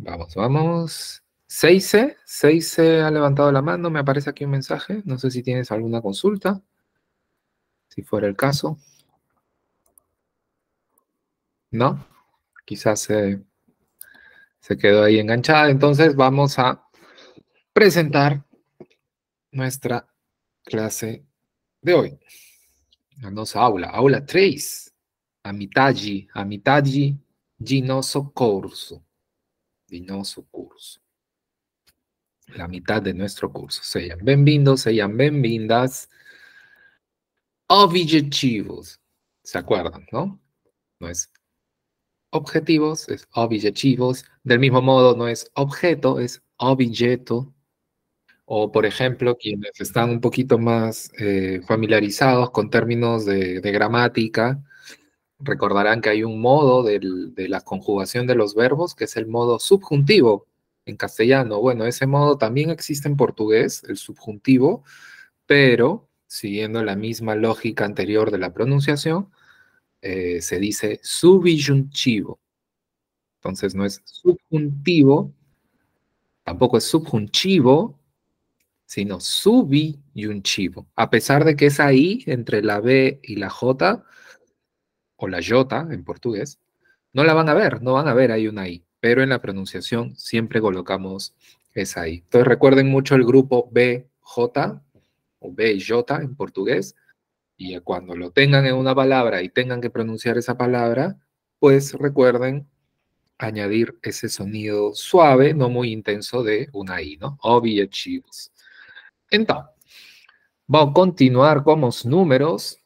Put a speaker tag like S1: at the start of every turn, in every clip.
S1: Vamos, vamos. Seise, c ha levantado la mano, me aparece aquí un mensaje. No sé si tienes alguna consulta, si fuera el caso. ¿No? Quizás se quedó ahí enganchada. Entonces vamos a presentar nuestra clase de hoy. La aula, aula 3. Amitaji, Amitaji Ginoso Corso y no su curso. La mitad de nuestro curso. Sean bienvenidos, sean bienvindas, Objetivos. ¿Se acuerdan, no? No es objetivos, es objetivos. Del mismo modo, no es objeto, es objeto. O, por ejemplo, quienes están un poquito más eh, familiarizados con términos de gramática, Recordarán que hay un modo de la conjugación de los verbos, que es el modo subjuntivo en castellano. Bueno, ese modo también existe en portugués, el subjuntivo, pero siguiendo la misma lógica anterior de la pronunciación, eh, se dice subjuntivo. Entonces no es subjuntivo, tampoco es subjuntivo, sino subjuntivo. A pesar de que es ahí, entre la B y la J, o la Jota en portugués, no la van a ver, no van a ver ahí una I, pero en la pronunciación siempre colocamos esa I. Entonces recuerden mucho el grupo BJ o BJ en portugués, y cuando lo tengan en una palabra y tengan que pronunciar esa palabra, pues recuerden añadir ese sonido suave, no muy intenso de una I, ¿no? Objetivos. Entonces, vamos a continuar con los números.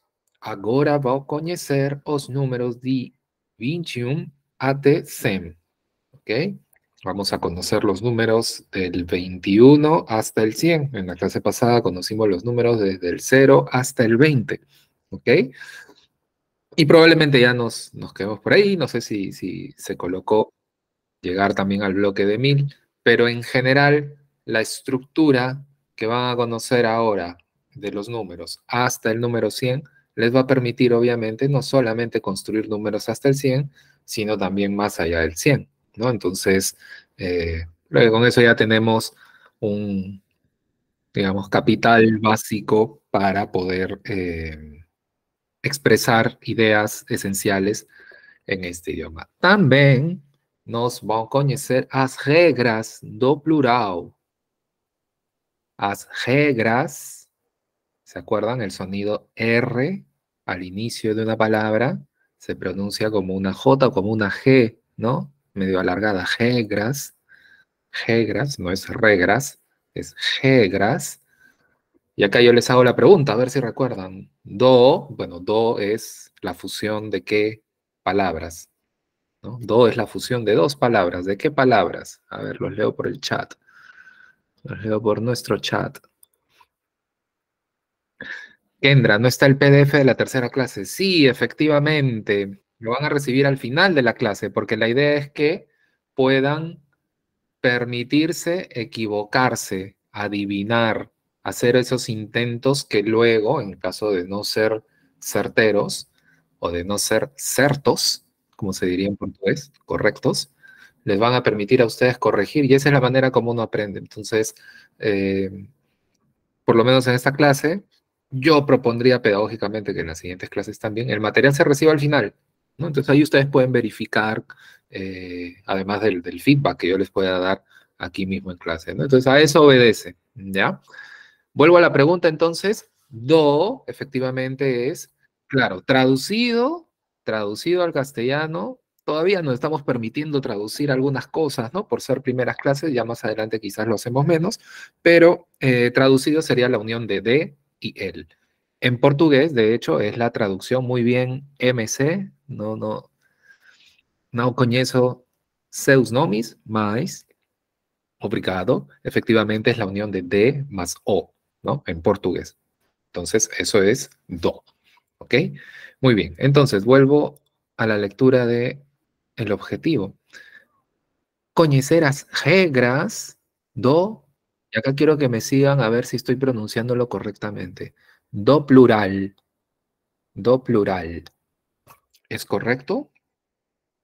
S1: Ahora va a conocer los números de 21 e um até 100. ¿Ok? Vamos a conocer los números del 21 hasta el 100. En la clase pasada conocimos los números desde el 0 hasta el 20. ¿Ok? Y probablemente ya nos, nos quedemos por ahí. No sé si, si se colocó llegar también al bloque de 1000. Pero en general, la estructura que van a conocer ahora de los números hasta el número 100 les va a permitir, obviamente, no solamente construir números hasta el 100, sino también más allá del 100, ¿no? Entonces, eh, luego con eso ya tenemos un, digamos, capital básico para poder eh, expresar ideas esenciales en este idioma. También nos a conocer las reglas do plural. las reglas... ¿Se acuerdan? El sonido R al inicio de una palabra se pronuncia como una J o como una G, ¿no? Medio alargada, G-gras. g no es regras, es G-gras. Y acá yo les hago la pregunta, a ver si recuerdan. Do, bueno, do es la fusión de qué palabras. ¿no? Do es la fusión de dos palabras. ¿De qué palabras? A ver, los leo por el chat. Los leo por nuestro chat. Kendra, ¿no está el PDF de la tercera clase? Sí, efectivamente. Lo van a recibir al final de la clase, porque la idea es que puedan permitirse equivocarse, adivinar, hacer esos intentos que luego, en caso de no ser certeros o de no ser certos, como se diría en portugués, correctos, les van a permitir a ustedes corregir y esa es la manera como uno aprende. Entonces, eh, por lo menos en esta clase, yo propondría pedagógicamente que en las siguientes clases también el material se reciba al final. ¿no? Entonces ahí ustedes pueden verificar, eh, además del, feedback que yo les pueda dar aquí mismo en clase. ¿no? Entonces a eso obedece. ¿ya? Vuelvo a la pregunta entonces. Do efectivamente es, claro, traducido, traducido al castellano. Todavía no estamos permitiendo traducir algunas cosas, ¿no? Por ser primeras clases, ya más adelante quizás lo hacemos menos, pero eh, traducido sería la unión de de y él. En portugués, de hecho, es la traducción muy bien MC, no, no, no eso, seus nomes, mais, obrigado, efectivamente es la unión de D más O, ¿no? En portugués. Entonces, eso es do, ¿ok? Muy bien, entonces vuelvo a la lectura de el objetivo. Conocer las regras do y acá quiero que me sigan a ver si estoy pronunciándolo correctamente. Do plural. Do plural. ¿Es correcto?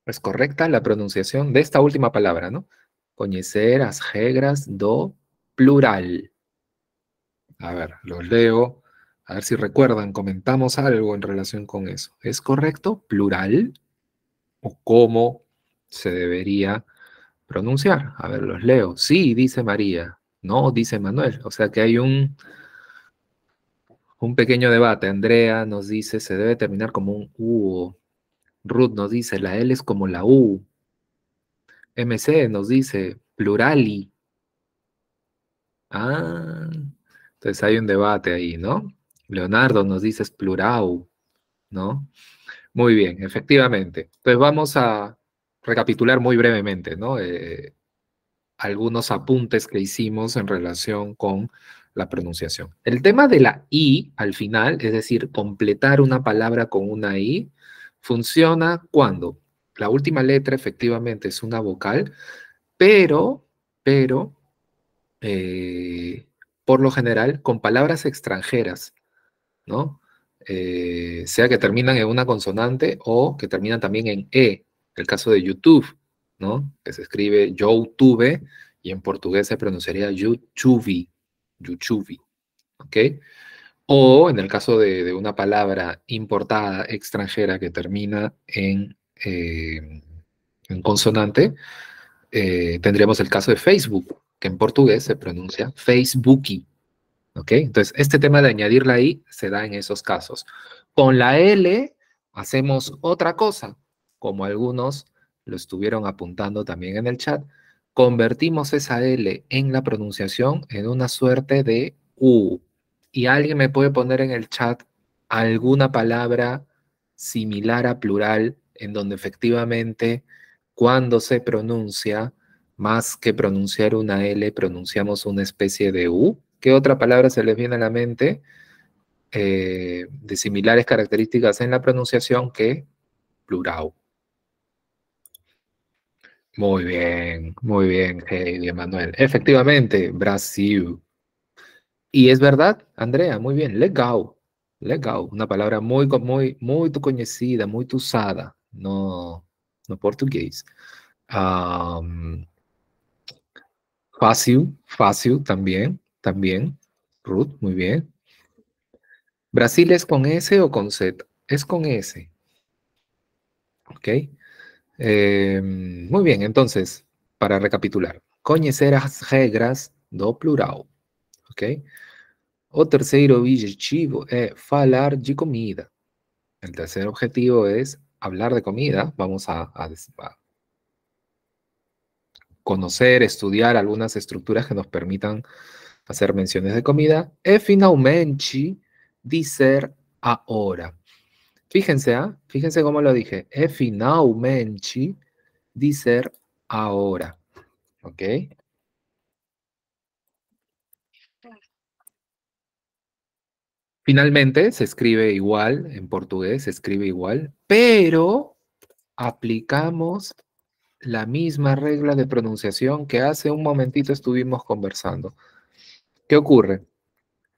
S1: ¿Es correcta la pronunciación de esta última palabra, no? Coñeceras, gegras, do plural. A ver, los leo. A ver si recuerdan, comentamos algo en relación con eso. ¿Es correcto? ¿Plural? ¿O cómo se debería pronunciar? A ver, los leo. Sí, dice María. No, dice Manuel. O sea que hay un, un pequeño debate. Andrea nos dice, se debe terminar como un U. Ruth nos dice, la L es como la U. MC nos dice, plurali. Ah, entonces hay un debate ahí, ¿no? Leonardo nos dice, es plural, ¿no? Muy bien, efectivamente. Entonces pues vamos a recapitular muy brevemente, ¿no? Eh, algunos apuntes que hicimos en relación con la pronunciación. El tema de la I al final, es decir, completar una palabra con una I, funciona cuando la última letra efectivamente es una vocal, pero, pero, eh, por lo general, con palabras extranjeras, ¿no? Eh, sea que terminan en una consonante o que terminan también en E, el caso de YouTube, que se escribe YouTube y en portugués se pronunciaría YouTube, YouTube, ¿ok? O en el caso de, una palabra importada extranjera que termina en, eh, en consonante, eh, tendríamos el caso de Facebook, que en portugués se pronuncia Facebooki. ¿ok? Entonces, este tema de añadir la I se da en esos casos. Con la L hacemos otra cosa, como algunos lo estuvieron apuntando también en el chat, convertimos esa L en la pronunciación en una suerte de U. Y alguien me puede poner en el chat alguna palabra similar a plural en donde efectivamente cuando se pronuncia, más que pronunciar una L, pronunciamos una especie de U. ¿Qué otra palabra se les viene a la mente eh, de similares características en la pronunciación que plural? Muy bien, muy bien, Heidi Manuel. Efectivamente, Brasil. Y es verdad, Andrea, muy bien, legal, legal, una palabra muy, muy, muy conocida, muy usada no, no portugués. fácil, fácil también, también, Ruth, muy bien. ¿Brasil es con S o con Z? Es con S. ¿Ok? Eh, muy bien, entonces, para recapitular. conocer las reglas do plural, ok? O objetivo es falar de comida. El tercer objetivo es hablar de comida. Vamos a, conocer, estudiar algunas estructuras que nos permitan hacer menciones de comida. E finalmente, decir ahora. Fíjense, ¿ah? fíjense cómo lo dije. finalmente, dice ahora. ¿Ok? Finalmente, se escribe igual en portugués, se escribe igual, pero aplicamos la misma regla de pronunciación que hace un momentito estuvimos conversando. ¿Qué ocurre?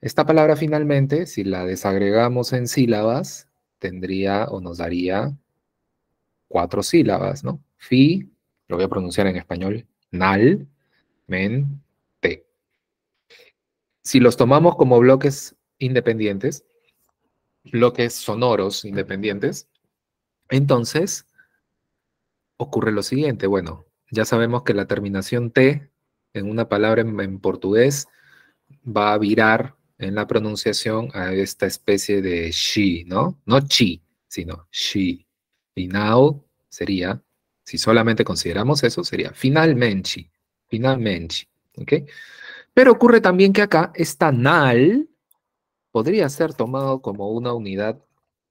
S1: Esta palabra finalmente, si la desagregamos en sílabas, tendría o nos daría cuatro sílabas, ¿no? Fi, lo voy a pronunciar en español, nal, men, te. Si los tomamos como bloques independientes, bloques sonoros independientes, entonces ocurre lo siguiente. Bueno, ya sabemos que la terminación T en una palabra en, en portugués va a virar en la pronunciación a esta especie de she, ¿no? No chi, sino she. Final sería, si solamente consideramos eso, sería finalmente, finalmente, ¿ok? Pero ocurre también que acá esta nal podría ser tomado como una unidad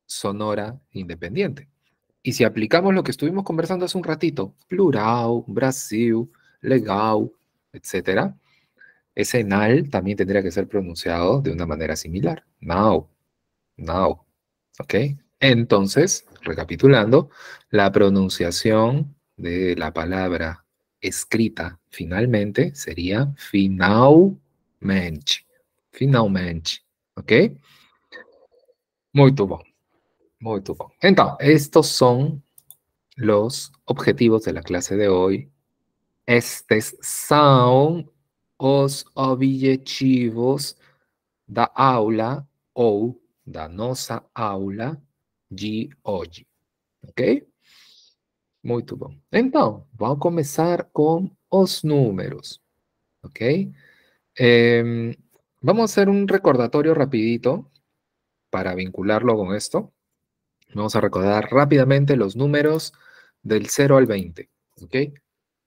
S1: sonora independiente. Y si aplicamos lo que estuvimos conversando hace un ratito, plural, Brasil, legal, etcétera, ese NAL también tendría que ser pronunciado de una manera similar. Now, now. ¿Ok? Entonces, recapitulando, la pronunciación de la palabra escrita finalmente sería finalmente. Finalmente. ¿Ok? Muy bom. Muy bom. Entonces, estos son los objetivos de la clase de hoy. Estes sound os objetivos da aula o da nossa aula de hoje. Ok? Muy bom. Entonces, vamos a comenzar con los números. Ok? Em, vamos a hacer un recordatorio rapidito para vincularlo con esto. Vamos a recordar rápidamente los números del 0 al 20. ¿Ok?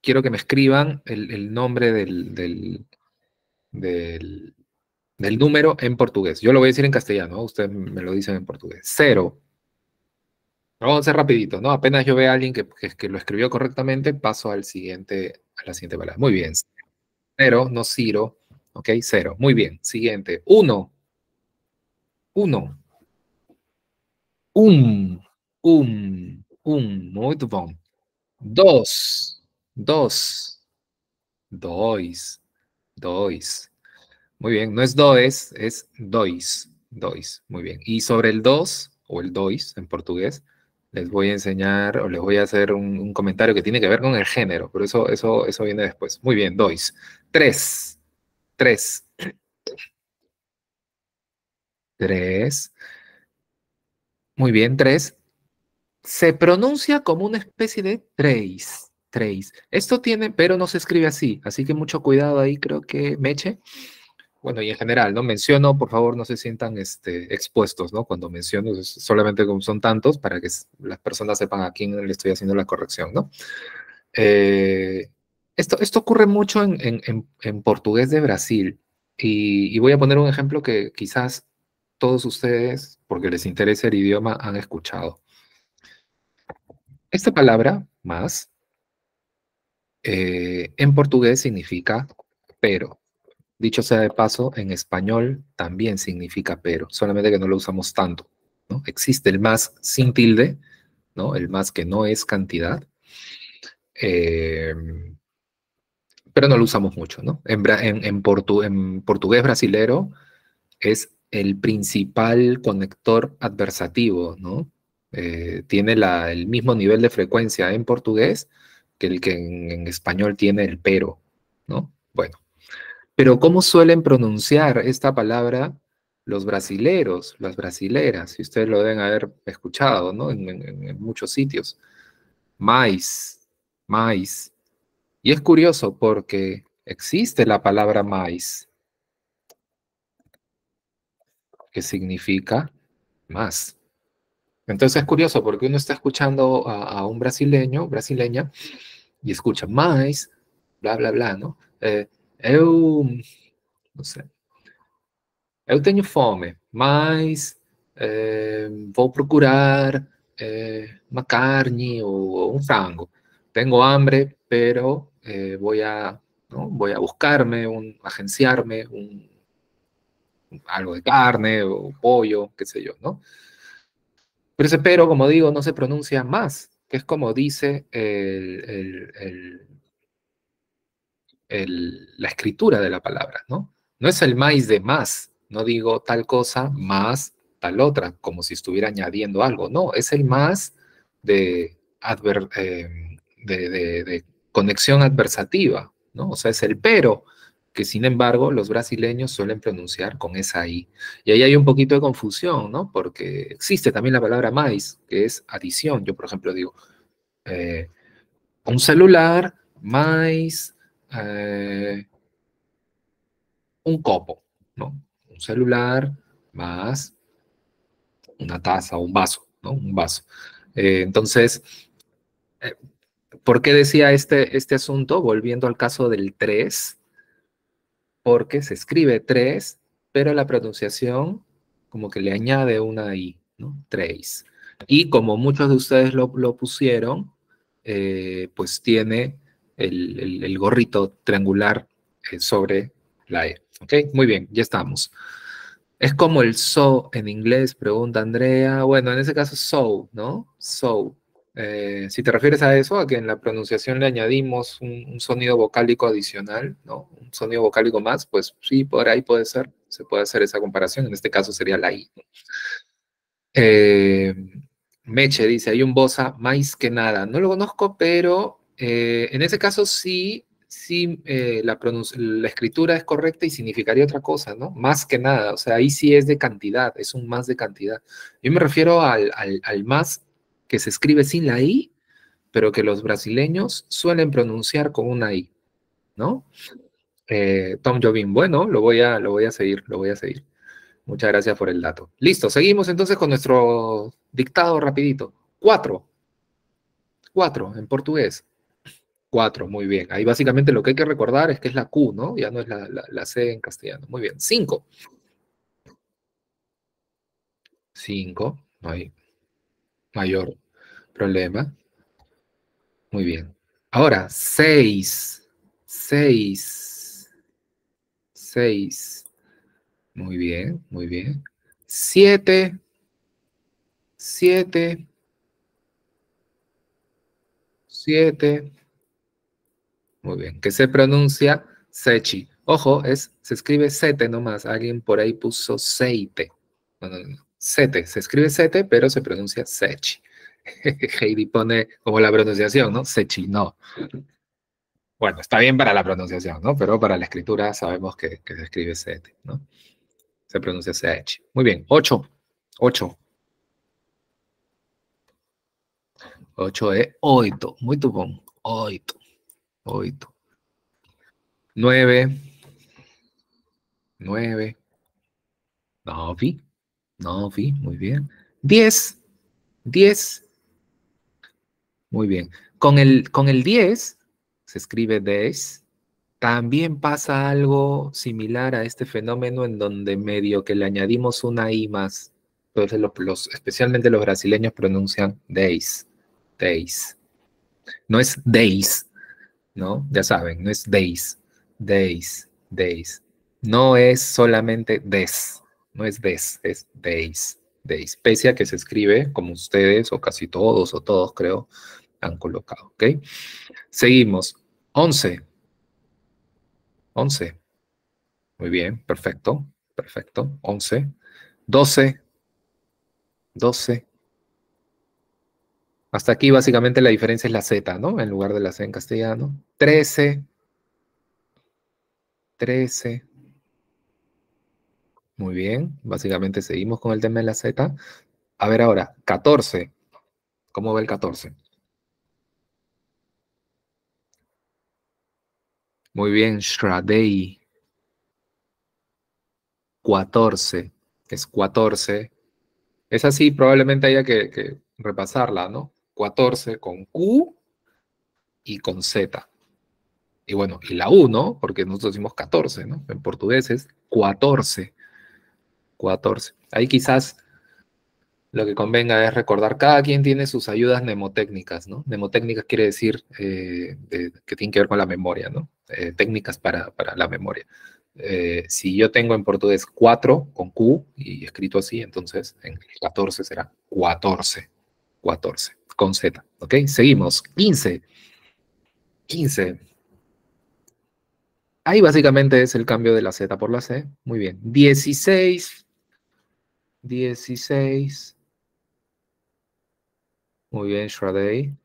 S1: quiero que me escriban el, nombre del, del, del, número en portugués. Yo lo voy a decir en castellano, ustedes me lo dicen en portugués. Cero. Vamos a hacer rapidito, ¿no? Apenas yo vea a alguien que, que, lo escribió correctamente, paso al siguiente, a la siguiente palabra. Muy bien. Cero, no ciro. ¿Ok? Cero. Muy bien. Siguiente. Uno. Uno. Um. Um. Um. Muy bom. Dos. Dos. Dois. Dois. Muy bien, no es dois, es dois. Dois. Muy bien. Y sobre el dos o el dois en portugués, les voy a enseñar o les voy a hacer un, comentario que tiene que ver con el género, pero eso, eso, eso viene después. Muy bien, dois. Tres. Tres. Tres. Muy bien, tres. Se pronuncia como una especie de tres. Esto tiene, pero no se escribe así, así que mucho cuidado ahí, creo que Meche. Bueno, y en general, ¿no? Menciono, por favor, no se sientan este, expuestos, ¿no? Cuando menciono, solamente como son tantos, para que las personas sepan a quién le estoy haciendo la corrección, ¿no? Eh, esto, esto ocurre mucho en, en, en, portugués de Brasil. Y, y, voy a poner un ejemplo que quizás todos ustedes, porque les interesa el idioma, han escuchado. Esta palabra, más, eh, en portugués significa pero. Dicho sea de paso, en español también significa pero, solamente que no lo usamos tanto. ¿no? Existe el más sin tilde, ¿no? el más que no es cantidad, em, pero no lo usamos mucho. ¿no? En, portugués brasilero es el principal conector adversativo, eh, tiene el mismo nivel de frecuencia en portugués que el que en, español tiene el pero, ¿no? Bueno, pero ¿cómo suelen pronunciar esta palabra los brasileros, las brasileras? Si ustedes lo deben haber escuchado, ¿no? En, muchos sitios. Mais, mais. Y es curioso porque existe la palabra mais, que significa más. Entonces es curioso porque uno está escuchando a un brasileño, brasileña, y escucha, más bla, bla, bla, ¿no? yo eh, eu, no sé, eu tenho fome, mas voy eh, vou procurar una eh, uma carne o um frango. Tengo hambre, pero voy a, no a buscarme, un um, agenciarme, un um, algo de carne o pollo, qué sé yo, ¿no? Pero ese pero, como digo, no se pronuncia más, que es como dice la escritura de la palabra, ¿no? No es el más de más, no digo tal cosa más tal otra, como si estuviera añadiendo algo, no, es el más de, eh, de conexión adversativa, ¿no? O sea, es el pero, que sin embargo los brasileños suelen pronunciar con esa I. Y ahí hay un poquito de confusión, ¿no? Porque existe también la palabra mais, que es adición. Yo, por ejemplo, digo, eh, un celular más eh, un copo, ¿no? Un celular más una taza, un vaso, ¿no? Un vaso. Eh, entonces, ¿por qué decía este, este asunto? Volviendo al caso del 3, porque se escribe tres, pero la pronunciación como que le añade una I, ¿no? Tres. Y como muchos de ustedes lo, pusieron, eh, pues tiene el, gorrito triangular eh, sobre la E. ¿Ok? Muy bien, ya estamos. Es como el so en inglés, pregunta Andrea. Bueno, en ese caso so, ¿no? So. Eh, si te refieres a eso, a que en la pronunciación le añadimos un, sonido vocálico adicional, ¿no? Un sonido vocálico más, pues sí, por ahí puede ser, se puede hacer esa comparación, en este caso sería la I. Eh, Meche dice, hay un Bosa más que nada, no lo conozco, pero eh, en ese caso sí, sí la, escritura es correcta y significaría otra cosa, ¿no? Más que nada, o sea, ahí sí es de cantidad, es un más de cantidad. Yo me refiero al, al más que se escribe sin la I, pero que los brasileños suelen pronunciar con una I, ¿no? Eh, Tom Jobim, bueno, lo voy, a, lo voy a seguir, lo voy a seguir. Muchas gracias por el dato. Listo, seguimos entonces con nuestro dictado rapidito. Cuatro. Cuatro, en portugués. Cuatro, muy bien. Ahí básicamente lo que hay que recordar es que es la Q, ¿no? Ya no es la, la, la C en castellano. Muy bien. Cinco. Cinco, ahí. Mayor problema. Muy bien. Ahora, 6. 6. 6. Muy bien, muy bien. 7. 7. 7. Muy bien. Que se pronuncia sechi. Ojo, es, se escribe sete nomás. Alguien por ahí puso seite. No, no, no. Sete. Se escribe sete, pero se pronuncia sechi. Heidi pone como la pronunciación, ¿no? Sechi, no. Bueno, está bien para la pronunciación, ¿no? Pero para la escritura sabemos que, se escribe sete, ¿no? Se pronuncia ch. Muy bien, ocho. Ocho. Ocho es oito. Muy tupón. Oito. Oito. Nueve. Nueve. Novi. Novi. Muy bien. Diez. 10. Muy bien. Con el, con el 10, se escribe des, también pasa algo similar a este fenómeno en donde medio que le añadimos una i más. Entonces, los, especialmente los brasileños pronuncian deis, days. No es deis, ¿no? Ya saben, no es deis, deis, deis. No es solamente des, no es des, es deis, deis. Pese a que se escribe, como ustedes, o casi todos, o todos creo, han colocado. ¿okay? Seguimos. 11. 11. Muy bien, perfecto, perfecto. 11. 12. 12. Hasta aquí básicamente la diferencia es la Z, ¿no? En lugar de la C en castellano. 13. 13. Muy bien, básicamente seguimos con el tema de la Z. A ver ahora, 14. ¿Cómo va el 14? Muy bien, Shradei. 14. Es 14. Es así, probablemente haya que, que repasarla, ¿no? 14 con Q y con Z. Y bueno, y la U, ¿no? Porque nosotros decimos 14, ¿no? En portugués es 14. 14. Ahí quizás lo que convenga es recordar, cada quien tiene sus ayudas mnemotécnicas, ¿no? Mnemotécnicas quiere decir eh, que tienen que ver con la memoria, ¿no? Eh, técnicas para, la memoria. Eh, si yo tengo en portugués 4 con Q y escrito así, entonces en el 14 será 14, 14, con Z, ¿ok? Seguimos, 15, 15. Ahí básicamente es el cambio de la Z por la C, muy bien. 16, 16, muy bien, Shradei.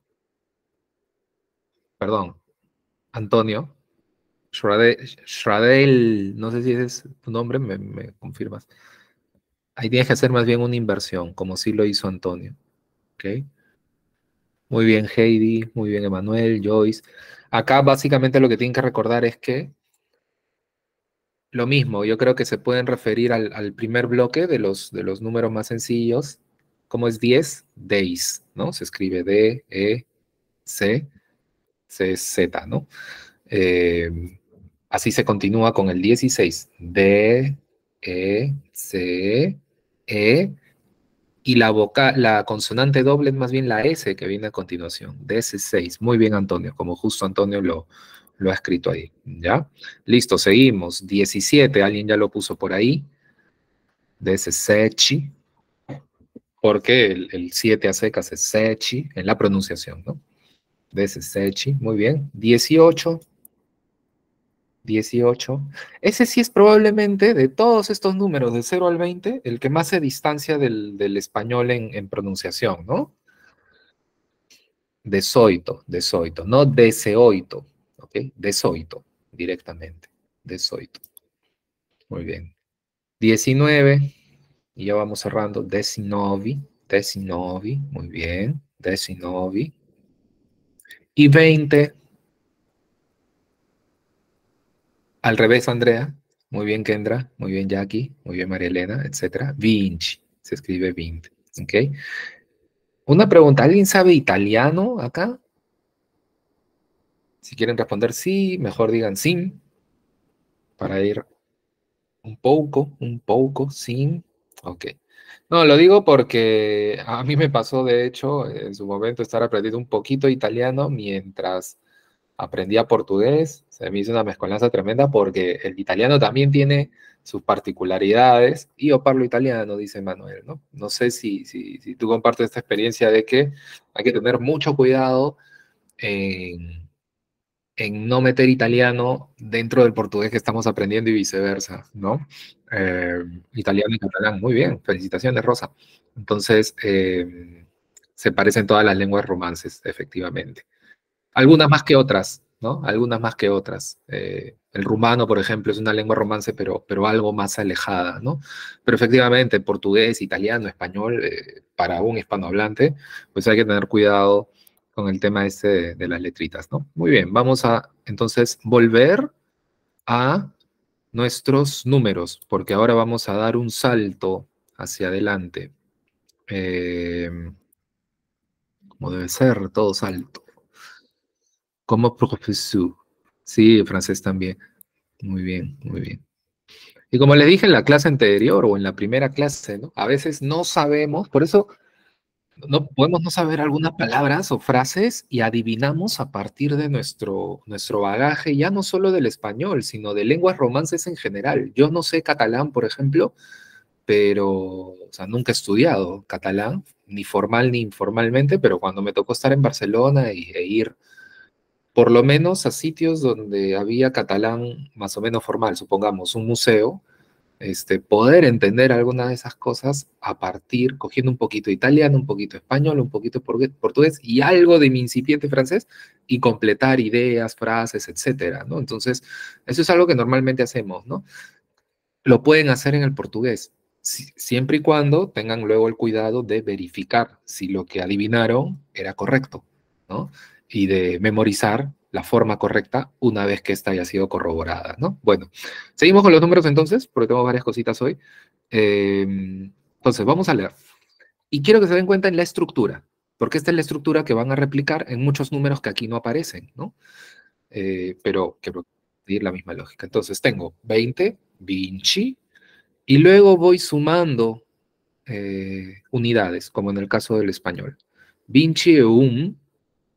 S1: Perdón, Antonio. Shradei, no sé si ese es tu nombre, me, confirmas. Ahí tienes que hacer más bien una inversión, como sí lo hizo Antonio. ¿Ok? Muy bien, Heidi, muy bien, Emanuel, Joyce. Acá básicamente lo que tienen que recordar es que lo mismo, yo creo que se pueden referir al, primer bloque de los, de los números más sencillos, ¿cómo es 10? Days, ¿no? Se escribe D, E, C, C, Z, ¿no? Eh, así se continúa con el 16. D, E, C, E. Y la, la consonante doble es más bien la S que viene a continuación. DS6. Muy bien, Antonio, como justo Antonio lo, lo ha escrito ahí. ¿Ya? Listo, seguimos. 17, alguien ya lo puso por ahí. C, porque el 7 a secas es sechi en la pronunciación, ¿no? De sechi, muy bien. 18, 18. Ese sí es probablemente de todos estos números, de 0 al 20, el que más se distancia del, español en, pronunciación, ¿no? Desoito, desoito, no deseoito, ¿ok? Desoito, directamente, desoito. Muy bien. 19, y ya vamos cerrando. 19, 19, muy bien. 19. Y 20. Al revés, Andrea. Muy bien, Kendra. Muy bien, Jackie. Muy bien, María Elena, etc. Vinci. Se escribe 20. ¿Ok? Una pregunta. ¿Alguien sabe italiano acá? Si quieren responder sí, mejor digan sí. Para ir un poco, un poco, sin. Ok. No, lo digo porque a mí me pasó, de hecho, en su momento estar aprendiendo un poquito italiano mientras aprendía portugués. Se me hizo una mezcolanza tremenda porque el italiano también tiene sus particularidades. Y yo parlo italiano, dice Manuel, ¿no? No sé si, si tú compartes esta experiencia de que hay que tener mucho cuidado en en no meter italiano dentro del portugués que estamos aprendiendo y viceversa, ¿no? Eh, italiano y catalán, muy bien, felicitaciones Rosa. Entonces, em, se parecen todas las lenguas romances, efectivamente. Algunas más que otras, ¿no? Algunas más que otras. Eh, el rumano, por ejemplo, es una lengua romance, pero, pero algo más alejada, ¿no? Pero efectivamente, portugués, italiano, español, eh, para un hispanohablante, pues hay que tener cuidado con el tema este de, las letritas, ¿no? Muy bien, vamos a entonces volver a nuestros números, porque ahora vamos a dar un salto hacia adelante. Eh, como debe ser, todo salto. Como profesor. Sí, francés también. Muy bien, muy bien. Y como les dije en la clase anterior o en la primera clase, A veces no sabemos, por eso no podemos no saber algunas palabras o frases y adivinamos a partir de nuestro, nuestro bagaje, ya no solo del español, sino de lenguas romances en general. Yo no sé catalán, por ejemplo, pero sea, nunca he estudiado catalán, ni formal ni informalmente, pero cuando me tocó estar en Barcelona y, e ir por lo menos a sitios donde había catalán más o menos formal, supongamos un museo, este, poder entender alguna de esas cosas a partir, cogiendo un poquito italiano, un poquito español, un poquito portugués y algo de mi incipiente francés y completar ideas, frases, etcétera, ¿no? Entonces, eso es algo que normalmente hacemos, ¿no? Lo pueden hacer en el portugués, siempre y cuando tengan luego el cuidado de verificar si lo que adivinaron era correcto, Y de memorizar la forma correcta una vez que esta haya sido corroborada, ¿no? Bueno, seguimos con los números entonces, porque tengo varias cositas hoy. Em, entonces, vamos a leer. Y quiero que se den cuenta en la estructura, porque esta es la estructura que van a replicar en muchos números que aquí no aparecen, ¿no? Eh, pero que pedir la misma lógica. Entonces, tengo 20, Vinci, y luego voy sumando eh, unidades, como en el caso del español. Vinci un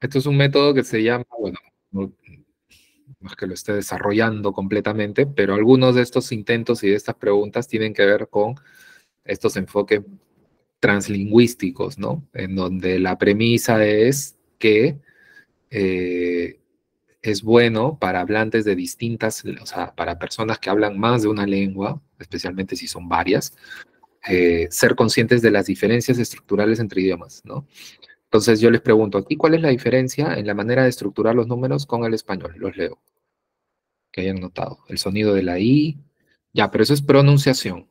S1: Esto es un método que se llama, bueno, más que lo esté desarrollando completamente, pero algunos de estos intentos y de estas preguntas tienen que ver con estos enfoques translingüísticos, ¿no? En donde la premisa es que eh, es bueno para hablantes de distintas, o sea, para personas que hablan más de una lengua, especialmente si son varias, eh, ser conscientes de las diferencias estructurales entre idiomas, ¿no? Entonces yo les pregunto, aquí cuál es la diferencia en la manera de estructurar los números con el español? Los leo. Que hayan notado. El sonido de la I. Ya, pero eso es pronunciación.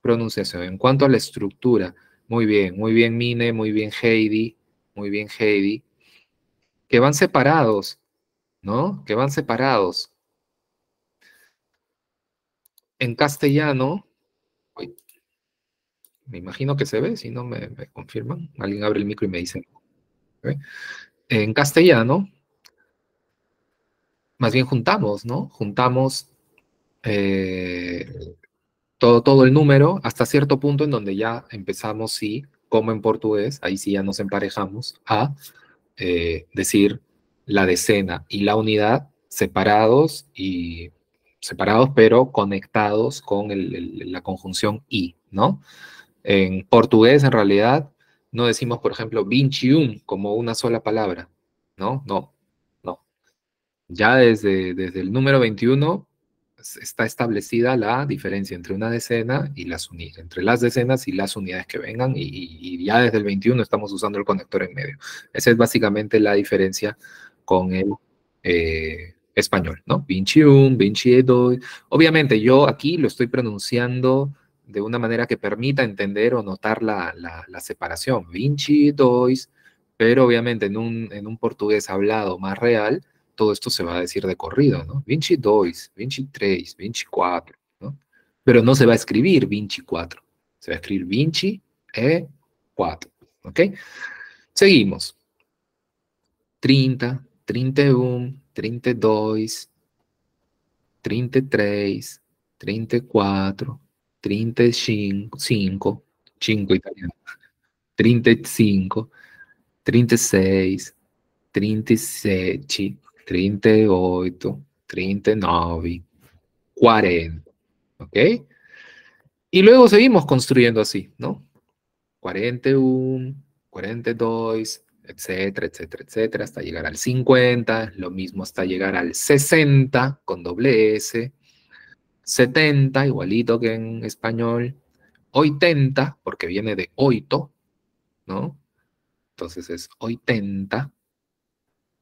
S1: Pronunciación. En cuanto a la estructura, muy bien, muy bien Mine, muy bien Heidi, muy bien Heidi. Que van separados, ¿no? Que van separados. En castellano, me imagino que se ve, si no me, confirman. Alguien abre el micro y me dice. ¿eh? En castellano, más bien juntamos, ¿no? Juntamos eh, todo, todo el número hasta cierto punto en donde ya empezamos, sí, como en portugués, ahí sí ya nos emparejamos, a eh, decir la decena y la unidad separados y separados pero conectados con la conjunción y, ¿no? En portugués, en realidad, no decimos, por ejemplo, vincium como una sola palabra, ¿no? No, no. Ya desde, desde el número 21 está establecida la diferencia entre una decena y las unidades, entre las decenas y las unidades que vengan, y, ya desde el 21 estamos usando el conector en medio. Esa es básicamente la diferencia con el eh, español, ¿no? Vincium, un, Obviamente yo aquí lo estoy pronunciando de una manera que permita entender o notar la, separación. Vinci, 2, pero obviamente en un, en un, portugués hablado más real, todo esto se va a decir de corrido, ¿no? Vinci 2, Vinci 3, Vinci ¿no? Pero no se va a escribir Vinci 4, se va a escribir Vinci E 4, ¿ok? Seguimos. 30, 31, 32, 33, 34, 35, 5 italiano, 35, 36, 37, 38, 39, 40. ¿Ok? Y luego seguimos construyendo así, ¿no? 41, 42, etcétera, etcétera, etcétera, hasta llegar al 50, lo mismo hasta llegar al 60 con doble S, 70, igualito que en español. 80, porque viene de oito, ¿no? Entonces es 80.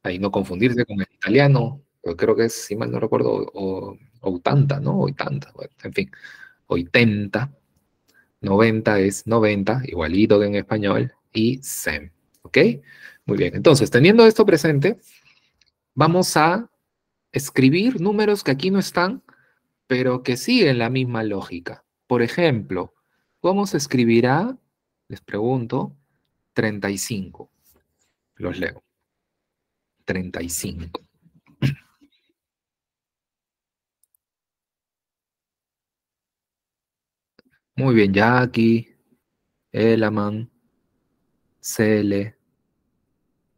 S1: Ahí no confundirse con el italiano, yo creo que es, si mal no recuerdo, o, 80, ¿no? 80, en fin, 80. 90 es 90, igualito que en español, y sem, ¿ok? Muy bien, entonces, teniendo esto presente, vamos a escribir números que aquí no están pero que siguen la misma lógica. Por ejemplo, ¿cómo se escribirá? Les pregunto, 35. Los leo. 35. Muy bien, Jackie, Elaman, Cele.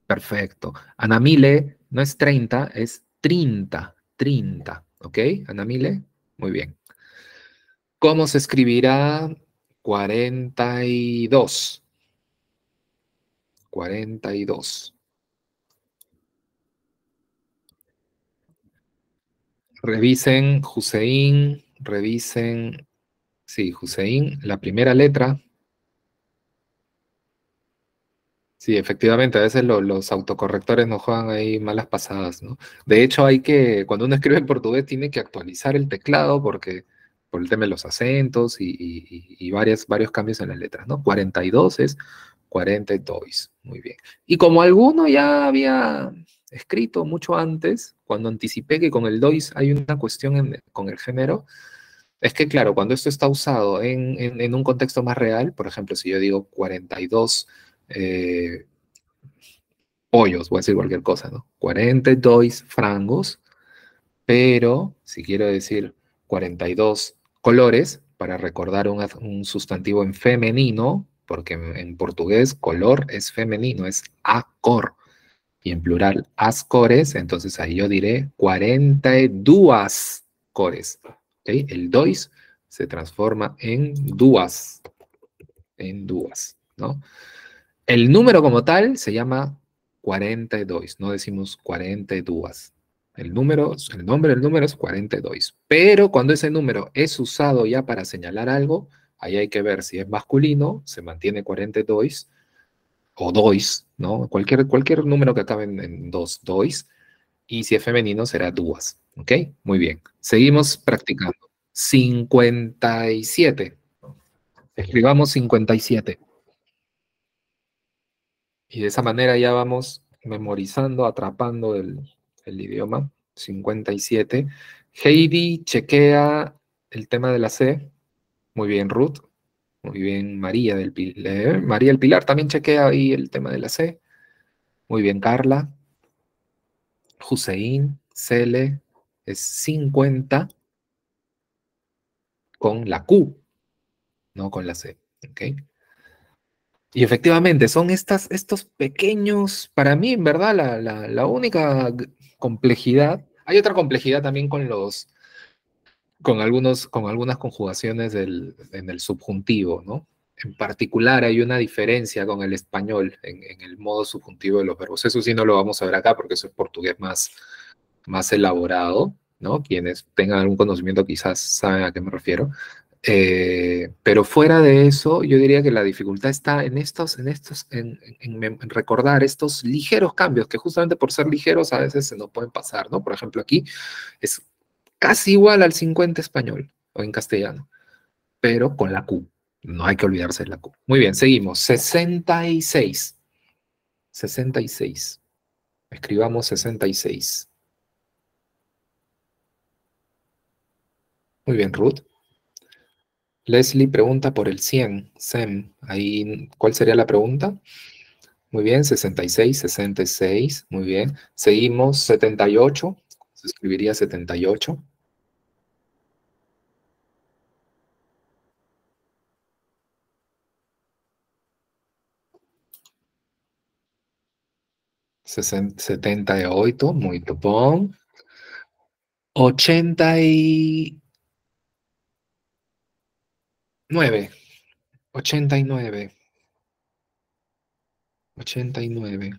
S1: Perfecto. Anamile no es 30, es 30, 30, ¿ok? Anamile, muy bien. ¿Cómo se escribirá 42? 42. Revisen Hussein, revisen, sí, Hussein, la primera letra Sí, efectivamente, a veces los autocorrectores nos juegan ahí malas pasadas, ¿no? De hecho, hay que, cuando uno escribe en portugués, tiene que actualizar el teclado porque por el tema de los acentos y, varias, varios cambios en las letras, ¿no? 42 es 42, muy bien. Y como alguno ya había escrito mucho antes, cuando anticipé que con el dois hay una cuestión con el género, es que claro, cuando esto está usado en, en un contexto más real, por ejemplo, si yo digo 42 eh, pollos, voy a decir cualquier cosa, ¿no? 42 frangos, pero si quiero decir 42 colores, para recordar un, sustantivo en femenino, porque en, portugués color es femenino, es cor. y en plural as cores, entonces ahí yo diré 42 cores. ¿okay? El dois se transforma en duas, en duas, ¿no? El número como tal se llama 42, no decimos 42. El número, el nombre del número es 42. Pero cuando ese número es usado ya para señalar algo, ahí hay que ver si es masculino, se mantiene 42, o 2. ¿no? Cualquier, cualquier número que acabe en, 2, dos, dois. Y si es femenino, será duas. ¿Ok? Muy bien. Seguimos practicando. 57. Escribamos 57. Y de esa manera ya vamos memorizando, atrapando el, idioma. 57. Heidi chequea el tema de la C. Muy bien, Ruth. Muy bien, María del Pilar. Eh, María del Pilar también chequea ahí el tema de la C. Muy bien, Carla. Hussein, Cele, es 50 con la Q, no con la C. ¿okay? Y efectivamente, son estas, estos pequeños, para mí, en verdad, la, única complejidad. Hay otra complejidad también con los, con algunos, con algunas conjugaciones del, en el subjuntivo, ¿no? En particular hay una diferencia con el español en, el modo subjuntivo de los verbos. Eso sí no lo vamos a ver acá porque eso es portugués más, más elaborado, ¿no? Quienes tengan algún conocimiento quizás saben a qué me refiero. Eh, pero fuera de eso, yo diría que la dificultad está en estos, en estos, en, recordar estos ligeros cambios que justamente por ser ligeros a veces se nos pueden pasar, ¿no? Por ejemplo, aquí es casi igual al 50 español o en castellano, pero con la Q. No hay que olvidarse de la Q. Muy bien, seguimos. 66. 66. Escribamos 66. Muy bien, Ruth. Leslie pregunta por el 100, SEM. Ahí, ¿Cuál sería la pregunta? Muy bien, 66, 66, muy bien. Seguimos, 78, se escribiría 78. 78, muy topón. 80, y 9. 89. 89.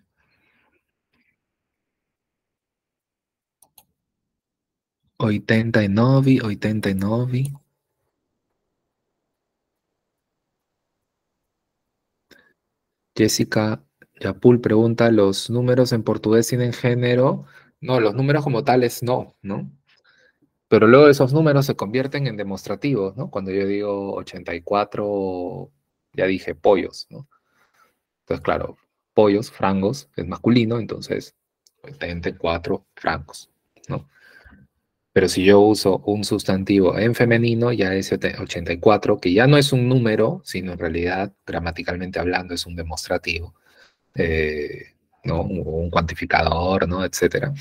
S1: Oitenta y nove, oitenta y Jessica Yapul pregunta, ¿los números en portugués tienen género? No, los números como tales no, ¿no? Pero luego esos números se convierten en demostrativos, ¿no? Cuando yo digo 84, ya dije pollos, ¿no? Entonces, claro, pollos, frangos, es masculino, entonces 84 francos, ¿no? Pero si yo uso un sustantivo en femenino, ya es 84, que ya no es un número, sino en realidad, gramaticalmente hablando, es un demostrativo. Eh, un cuantificador, ¿no? etcétera,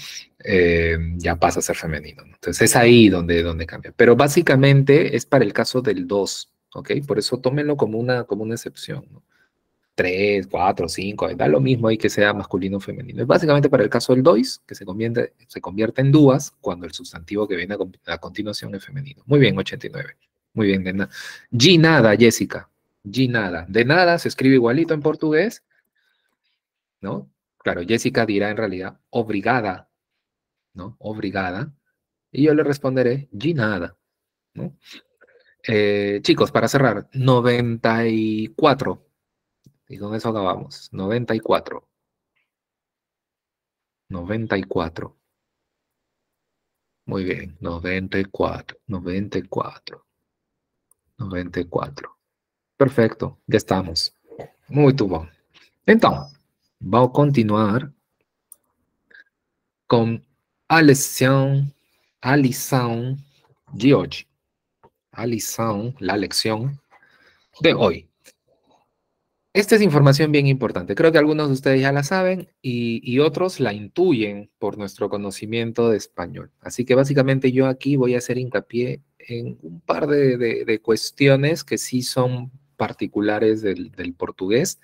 S1: eh, ya pasa a ser femenino. Entonces es ahí donde, donde cambia. Pero básicamente es para el caso del 2, ¿ok? Por eso tómenlo como una, como una excepción. 3, 4, 5, da lo mismo ahí que sea masculino o femenino. Es básicamente para el caso del 2 que se convierte, se convierte en dúas cuando el sustantivo que viene a, continuación es femenino. Muy bien, 89. Muy bien, de nada. G nada, Jessica. G nada. De nada se escribe igualito en portugués, ¿no? claro, Jessica dirá en realidad, obligada, ¿no? Obrigada. Y yo le responderé, nada, ¿no? Eh, chicos, para cerrar, 94. Y con eso acabamos. 94. 94. Muy bien, 94, 94, 94. Perfecto, ya estamos. Muy tubo. Entonces va a continuar con la lección a de la lección de hoy. Esta es información bien importante. Creo que algunos de ustedes ya la saben y, otros la intuyen por nuestro conocimiento de español. Así que básicamente yo aquí voy a hacer hincapié en un par de, cuestiones que sí son particulares del portugués,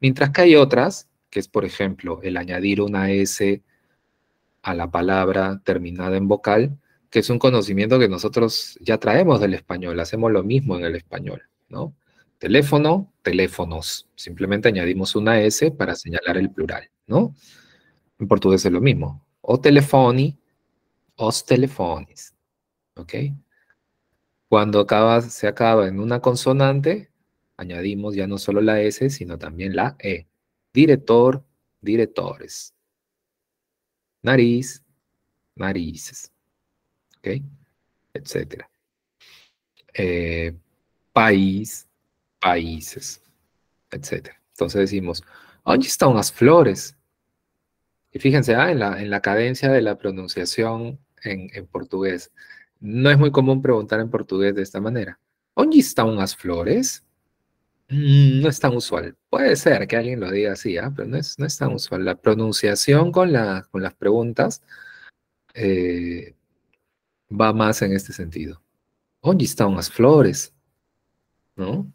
S1: mientras que hay otras que es, por ejemplo, el añadir una S a la palabra terminada en vocal, que es un conocimiento que nosotros ya traemos del español, hacemos lo mismo en el español, ¿no? Teléfono, teléfonos. Simplemente añadimos una S para señalar el plural, ¿no? En portugués es lo mismo. O telefoni, os telefones ¿ok? Cuando acaba, se acaba en una consonante, añadimos ya no solo la S, sino también la E. Director, directores. Nariz, narices. ¿Ok? Etcétera. Eh, país, países. Etcétera. Entonces decimos, ¿dónde ah, están las flores? Y fíjense, ah, en, la, en, la, cadencia de la pronunciación en, en, portugués. No es muy común preguntar en portugués de esta manera. ¿Dónde están las flores? Mm, no es tan usual. Puede ser que alguien lo diga así, ¿ah? pero no es, tan usual. La pronunciación con, con las preguntas eh, va más en este sentido. ¿Dónde están las flores? ¿No?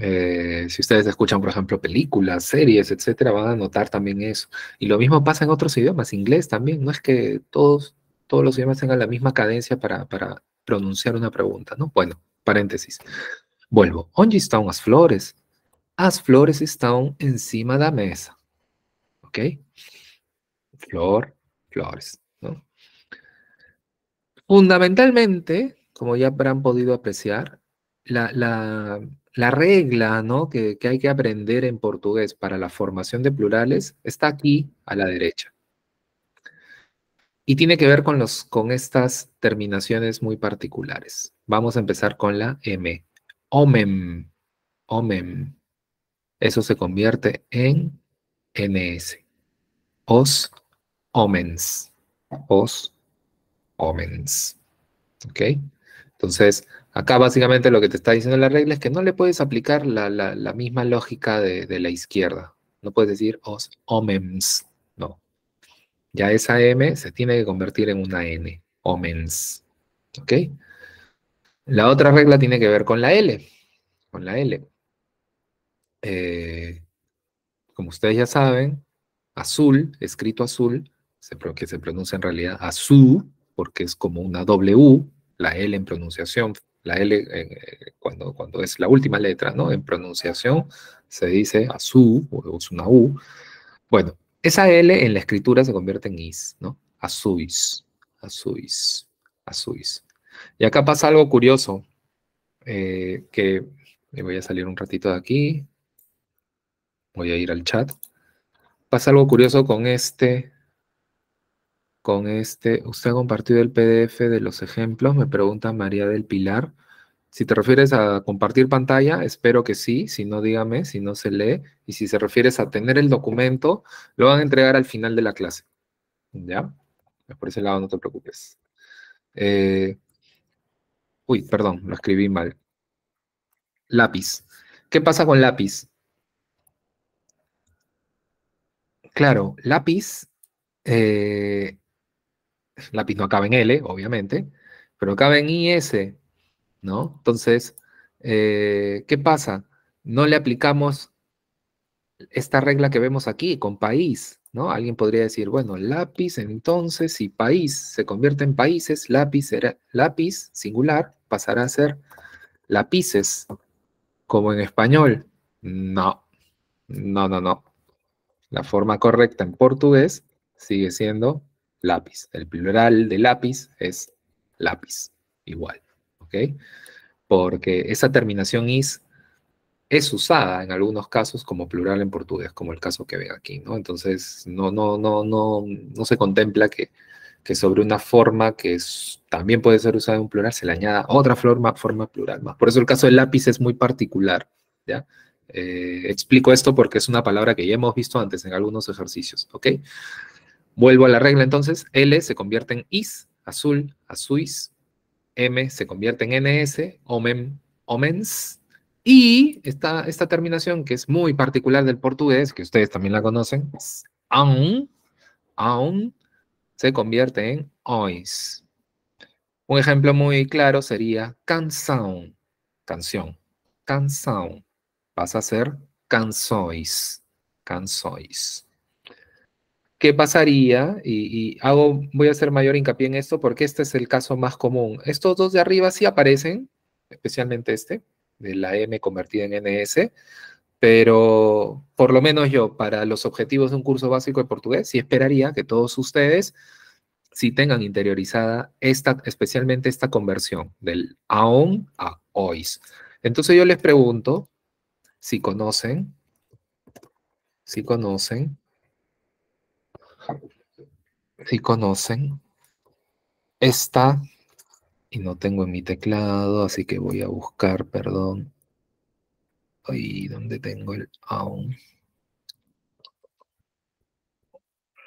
S1: Eh, si ustedes escuchan, por ejemplo, películas, series, etcétera, van a notar también eso. Y lo mismo pasa en otros idiomas, inglés también. No es que todos, todos los idiomas tengan la misma cadencia para, para pronunciar una pregunta, ¿no? Bueno, paréntesis. Vuelvo. Ongi están las flores? Las flores están encima de la mesa. Ok? Flor, flores. Fundamentalmente, como ya habrán podido apreciar, la, regla ¿no? que, que hay que aprender en portugués para la formación de plurales está aquí a la derecha. Y tiene que ver con, los, con estas terminaciones muy particulares. Vamos a empezar con la M. Omen. Omen. Eso se convierte en NS. Os omens. Os omens. ¿Ok? Entonces, acá básicamente lo que te está diciendo la regla es que no le puedes aplicar la, misma lógica de, de, la izquierda. No puedes decir os omens. No. Ya esa M se tiene que convertir en una N. Omens. ¿Ok? La otra regla tiene que ver con la L, con la L. Eh, como ustedes ya saben, azul, escrito azul, que se pronuncia en realidad azul, porque es como una W, la L en pronunciación, la L eh, eh, cuando, cuando es la última letra, ¿no? En pronunciación se dice azul o es una U. Bueno, esa L en la escritura se convierte en is, ¿no? Azuis, azuis, azuis. Y acá pasa algo curioso, eh, que me voy a salir un ratito de aquí, voy a ir al chat. Pasa algo curioso con este, con este, usted ha compartido el PDF de los ejemplos, me pregunta María del Pilar. Si te refieres a compartir pantalla, espero que sí, si no dígame, si no se lee, y si se refieres a tener el documento, lo van a entregar al final de la clase, ¿ya? Por ese lado no te preocupes. Eh, Uy, perdón, lo escribí mal. Lápiz. ¿Qué pasa con lápiz? Claro, lápiz, eh, lápiz no acaba en L, obviamente, pero acaba en IS, ¿no? Entonces, eh, ¿qué pasa? No le aplicamos esta regla que vemos aquí con país, ¿no? Alguien podría decir, bueno, lápiz entonces, si país se convierte en países, lápiz era lápiz singular, pasará a ser lápices, como en español. No, no, no, no. La forma correcta en portugués sigue siendo lápiz. El plural de lápiz es lápiz, igual. ¿Ok? Porque esa terminación is es usada en algunos casos como plural en portugués, como el caso que ve aquí, ¿no? Entonces, no, no, no, no, no se contempla que que sobre una forma que también puede ser usada en un plural se le añada otra forma, forma plural Por eso el caso del lápiz es muy particular. ¿ya? Eh, explico esto porque es una palabra que ya hemos visto antes en algunos ejercicios. ¿ok? Vuelvo a la regla entonces. L se convierte en is, azul, azuis. M se convierte en ns, omen, omens. Y esta, esta terminación que es muy particular del portugués, que ustedes también la conocen, aun, aun, se convierte en ois. Un ejemplo muy claro sería canción, canción, canción. Pasa a ser cansois. Cansois. ¿Qué pasaría? Y, hago, voy a hacer mayor hincapié en esto porque este es el caso más común. Estos dos de arriba sí aparecen, especialmente este, de la M convertida en NS, pero por lo menos yo, para los objetivos de un curso básico de portugués, sí esperaría que todos ustedes sí tengan interiorizada esta, especialmente esta conversión del aún a ois. Entonces yo les pregunto si conocen, si conocen, si conocen esta, y no tengo en mi teclado, así que voy a buscar, perdón, ahí donde tengo el aún.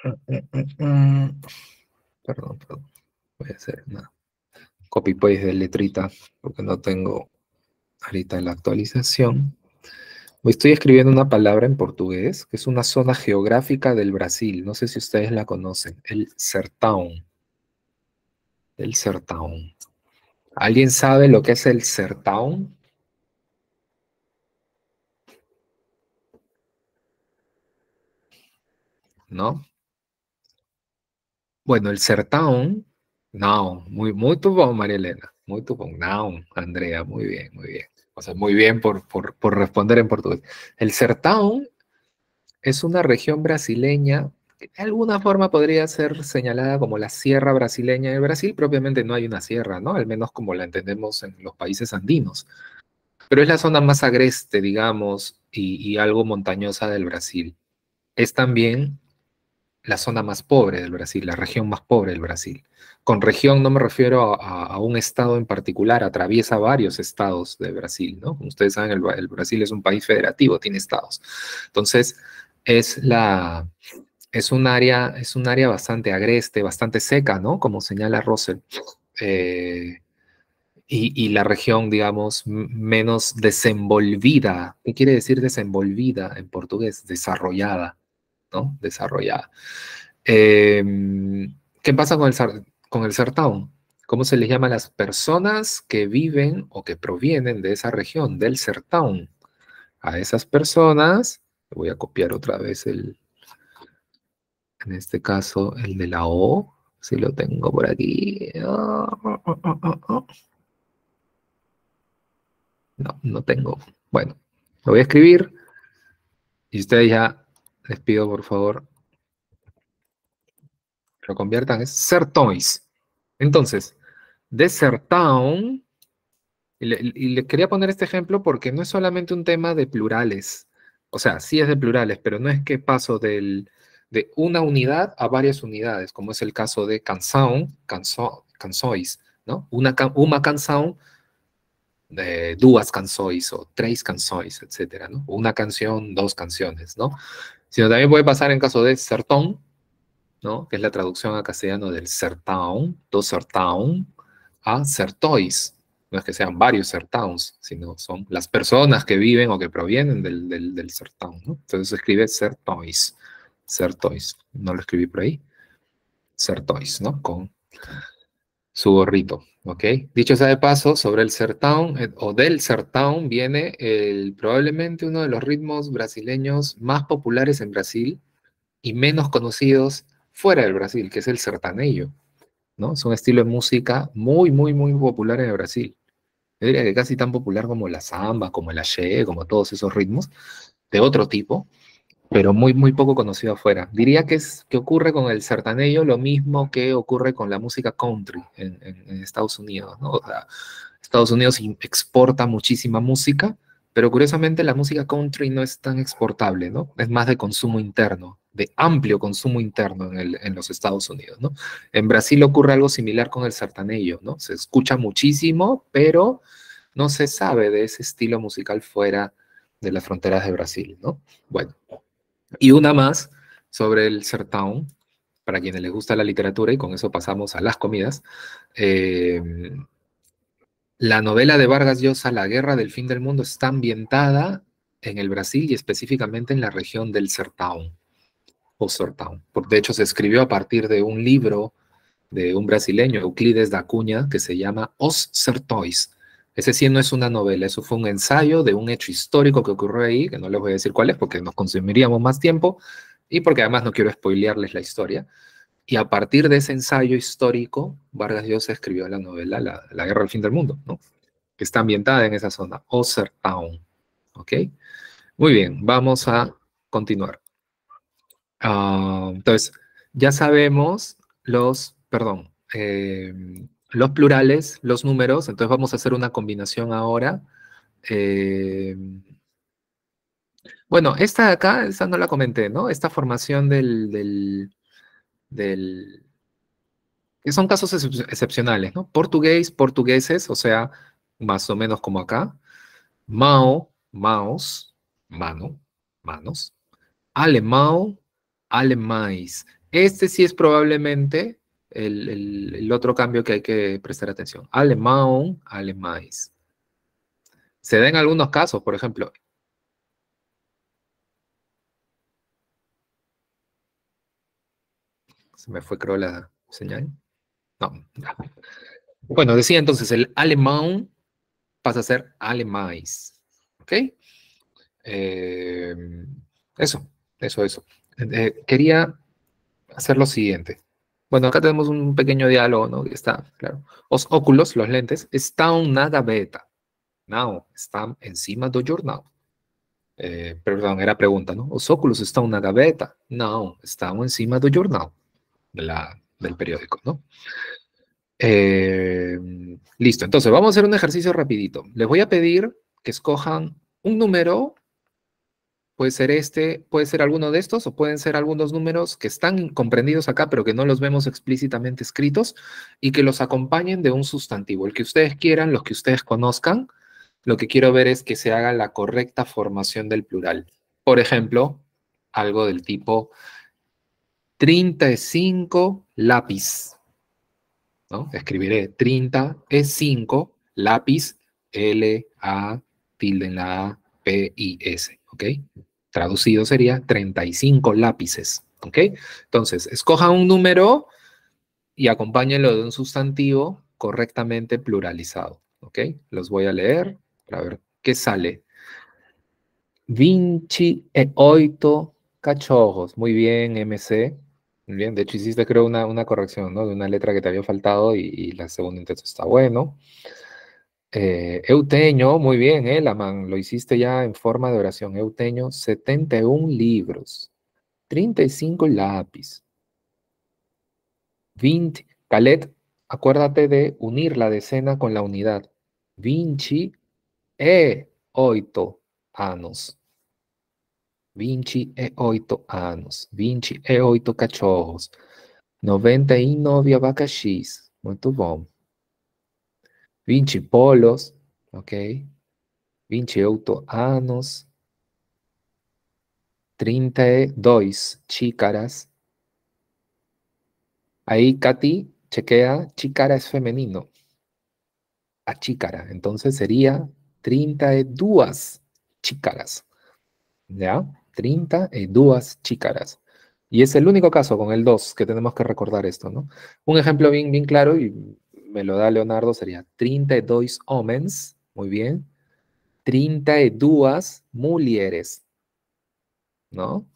S2: Mm, mm, mm, perdón,
S1: perdón. Voy a hacer una copy paste de letrita porque no tengo ahorita la actualización. Estoy escribiendo una palabra en portugués que es una zona geográfica del Brasil. No sé si ustedes la conocen. El Sertão. El Sertão. ¿Alguien sabe lo que es el Sertão? ¿no? Bueno, el Sertão no, muy, muy tupón, María Elena, muy tupón, no, Andrea, muy bien, muy bien. O sea, muy bien por, por, responder en portugués. El Sertão es una región brasileña que de alguna forma podría ser señalada como la sierra brasileña. de Brasil propiamente no hay una sierra, ¿no? Al menos como la entendemos en los países andinos. Pero es la zona más agreste, digamos, y, y algo montañosa del Brasil. Es también la zona más pobre del Brasil, la región más pobre del Brasil. Con región no me refiero a, un estado en particular, atraviesa varios estados de Brasil, ¿no? Como ustedes saben, el, Brasil es un país federativo, tiene estados. Entonces, es la... Es un, área, es un área bastante agreste, bastante seca, ¿no? Como señala Russell. Eh, y, y, la región, digamos, menos desenvolvida. ¿Qué quiere decir desenvolvida en portugués? Desarrollada desarrollada. Em, ¿Qué pasa con el, con el ¿Cómo se les llama a las personas que viven o que provienen de esa región, del Sertão? A esas personas, voy a copiar otra vez el, en este caso, el de la O, si lo tengo por aquí. no, no tengo. Bueno, lo voy a escribir y ustedes ya les pido por favor que lo conviertan, es Sertois. Entonces, de Sertown, y le, quería poner este ejemplo porque no es solamente un tema de plurales, o sea, sí es de plurales, pero no es que paso de una unidad a varias unidades, como es el caso de canción Cansois, ¿no? Una, una canción eh, dos cansois, o tres cansois, etcétera, ¿no? Una canción, dos canciones, ¿no? sino también puede pasar en caso de sertón, ¿no? que es la traducción a castellano del sertão, do sertão, a Sertois, No es que sean varios sertões, sino son las personas que viven o que provienen del, del, del Entonces se escribe Sertois, sertois. No lo escribí por ahí. Sertois, ¿no? Con su gorrito. ¿Ok? Dicho sea de paso, sobre el sertão eh, o del sertão viene el, probablemente uno de los ritmos brasileños más populares en Brasil y menos conocidos fuera del Brasil, que es el sertanejo. ¿no? Es un estilo de música muy, muy, muy popular en Brasil. Yo diría que casi tan popular como la samba, como el axé, como todos esos ritmos de otro tipo pero muy, muy poco conocido afuera. Diría que, es, que ocurre con el sertanejo lo mismo que ocurre con la música country en, Estados Unidos. ¿no? O sea, Estados Unidos exporta muchísima música, pero curiosamente la música country no es tan exportable, ¿no? Es más de consumo interno, de amplio consumo interno en, el, en los Estados Unidos, ¿no? En Brasil ocurre algo similar con el sartanello, ¿no? Se escucha muchísimo, pero no se sabe de ese estilo musical fuera de las fronteras de Brasil, ¿no? Bueno, y una más sobre el Sertão, para quienes les gusta la literatura, y con eso pasamos a las comidas. Em, la novela de Vargas Llosa, La Guerra del Fin del Mundo, está ambientada en el Brasil y específicamente en la región del Sertão, o Sertão. De hecho, se escribió a partir de un libro de un brasileño, Euclides da Cunha, que se llama Os Sertões, ese sí no es una novela, eso fue un ensayo de un hecho histórico que ocurrió ahí, que no les voy a decir cuál es porque nos consumiríamos más tiempo y porque además no quiero spoilearles la historia. Y a partir de ese ensayo histórico, Vargas Llosa escribió la novela La, Guerra al Fin del Mundo, ¿no? que está ambientada en esa zona, Osser Town. ¿Ok? Muy bien, vamos a continuar. Ah, entonces, ya sabemos los, perdón, eh, los plurales, los números, entonces vamos a hacer una combinación ahora. Eh, bueno, esta de acá, esta no la comenté, ¿no? Esta formación del... del, que son casos excepcionales, ¿no? Portugués, portugueses, o sea, más o menos como acá. Mao, maos, mano, manos. Alemão, alemães. Este sí es probablemente el, otro cambio que hay que prestar atención. Alemán, alemáis. Se da en algunos casos, por ejemplo. Se me fue, creo, la señal. No. Bueno, decía entonces, el alemán pasa a ser alemáis. ¿Ok? Eh, eso, eso, eso. Eh, quería hacer lo siguiente. Bueno, acá tenemos un pequeño diálogo, ¿no? está, claro. Los óculos, los lentes, están nada beta. No, están encima do jornal. Eh, perdón, era pregunta, ¿no? Os óculos están la gaveta? No, están encima do jornal, de la, del periódico, ¿no? Eh, listo, entonces vamos a hacer un ejercicio rapidito. Les voy a pedir que escojan un número Puede ser este, puede ser alguno de estos o pueden ser algunos números que están comprendidos acá pero que no los vemos explícitamente escritos y que los acompañen de un sustantivo, el que ustedes quieran, los que ustedes conozcan. Lo que quiero ver es que se haga la correcta formación del plural. Por ejemplo, algo del tipo 35 lápiz. ¿no? Escribiré 30 es 5 lápiz L A tilde en la A P I S, ¿ok? Traducido sería 35 lápices. ¿Ok? Entonces, escoja un número y acompáñenlo de un sustantivo correctamente pluralizado. ¿Ok? Los voy a leer para ver qué sale. Vinci e oito cachorros. Muy bien, MC. Muy bien, de hecho hiciste creo una, corrección, ¿no? De una letra que te había faltado y, la segunda intento está bueno. Eh, Euteño, muy bien, Elaman, eh, lo hiciste ya en forma de oración. Euteño, 71 libros, 35 lápiz, 20. Calet, acuérdate de unir la decena con la unidad. Vinci e 8 anos. Vinci e 8 anos. Vinci e 8 cachorros. 99 abacaxis. Muito bom. Vinci polos, ok? Vinci anos. 32 e chícaras. Ahí, Katy, chequea, chícara es femenino. A chícara, entonces sería 32 e chícaras. ¿Ya? 32 e chícaras. Y es el único caso con el 2 que tenemos que recordar esto, ¿no? Un ejemplo bien, bien claro y me lo da Leonardo, sería 32 homens, muy bien, 32 mujeres ¿no?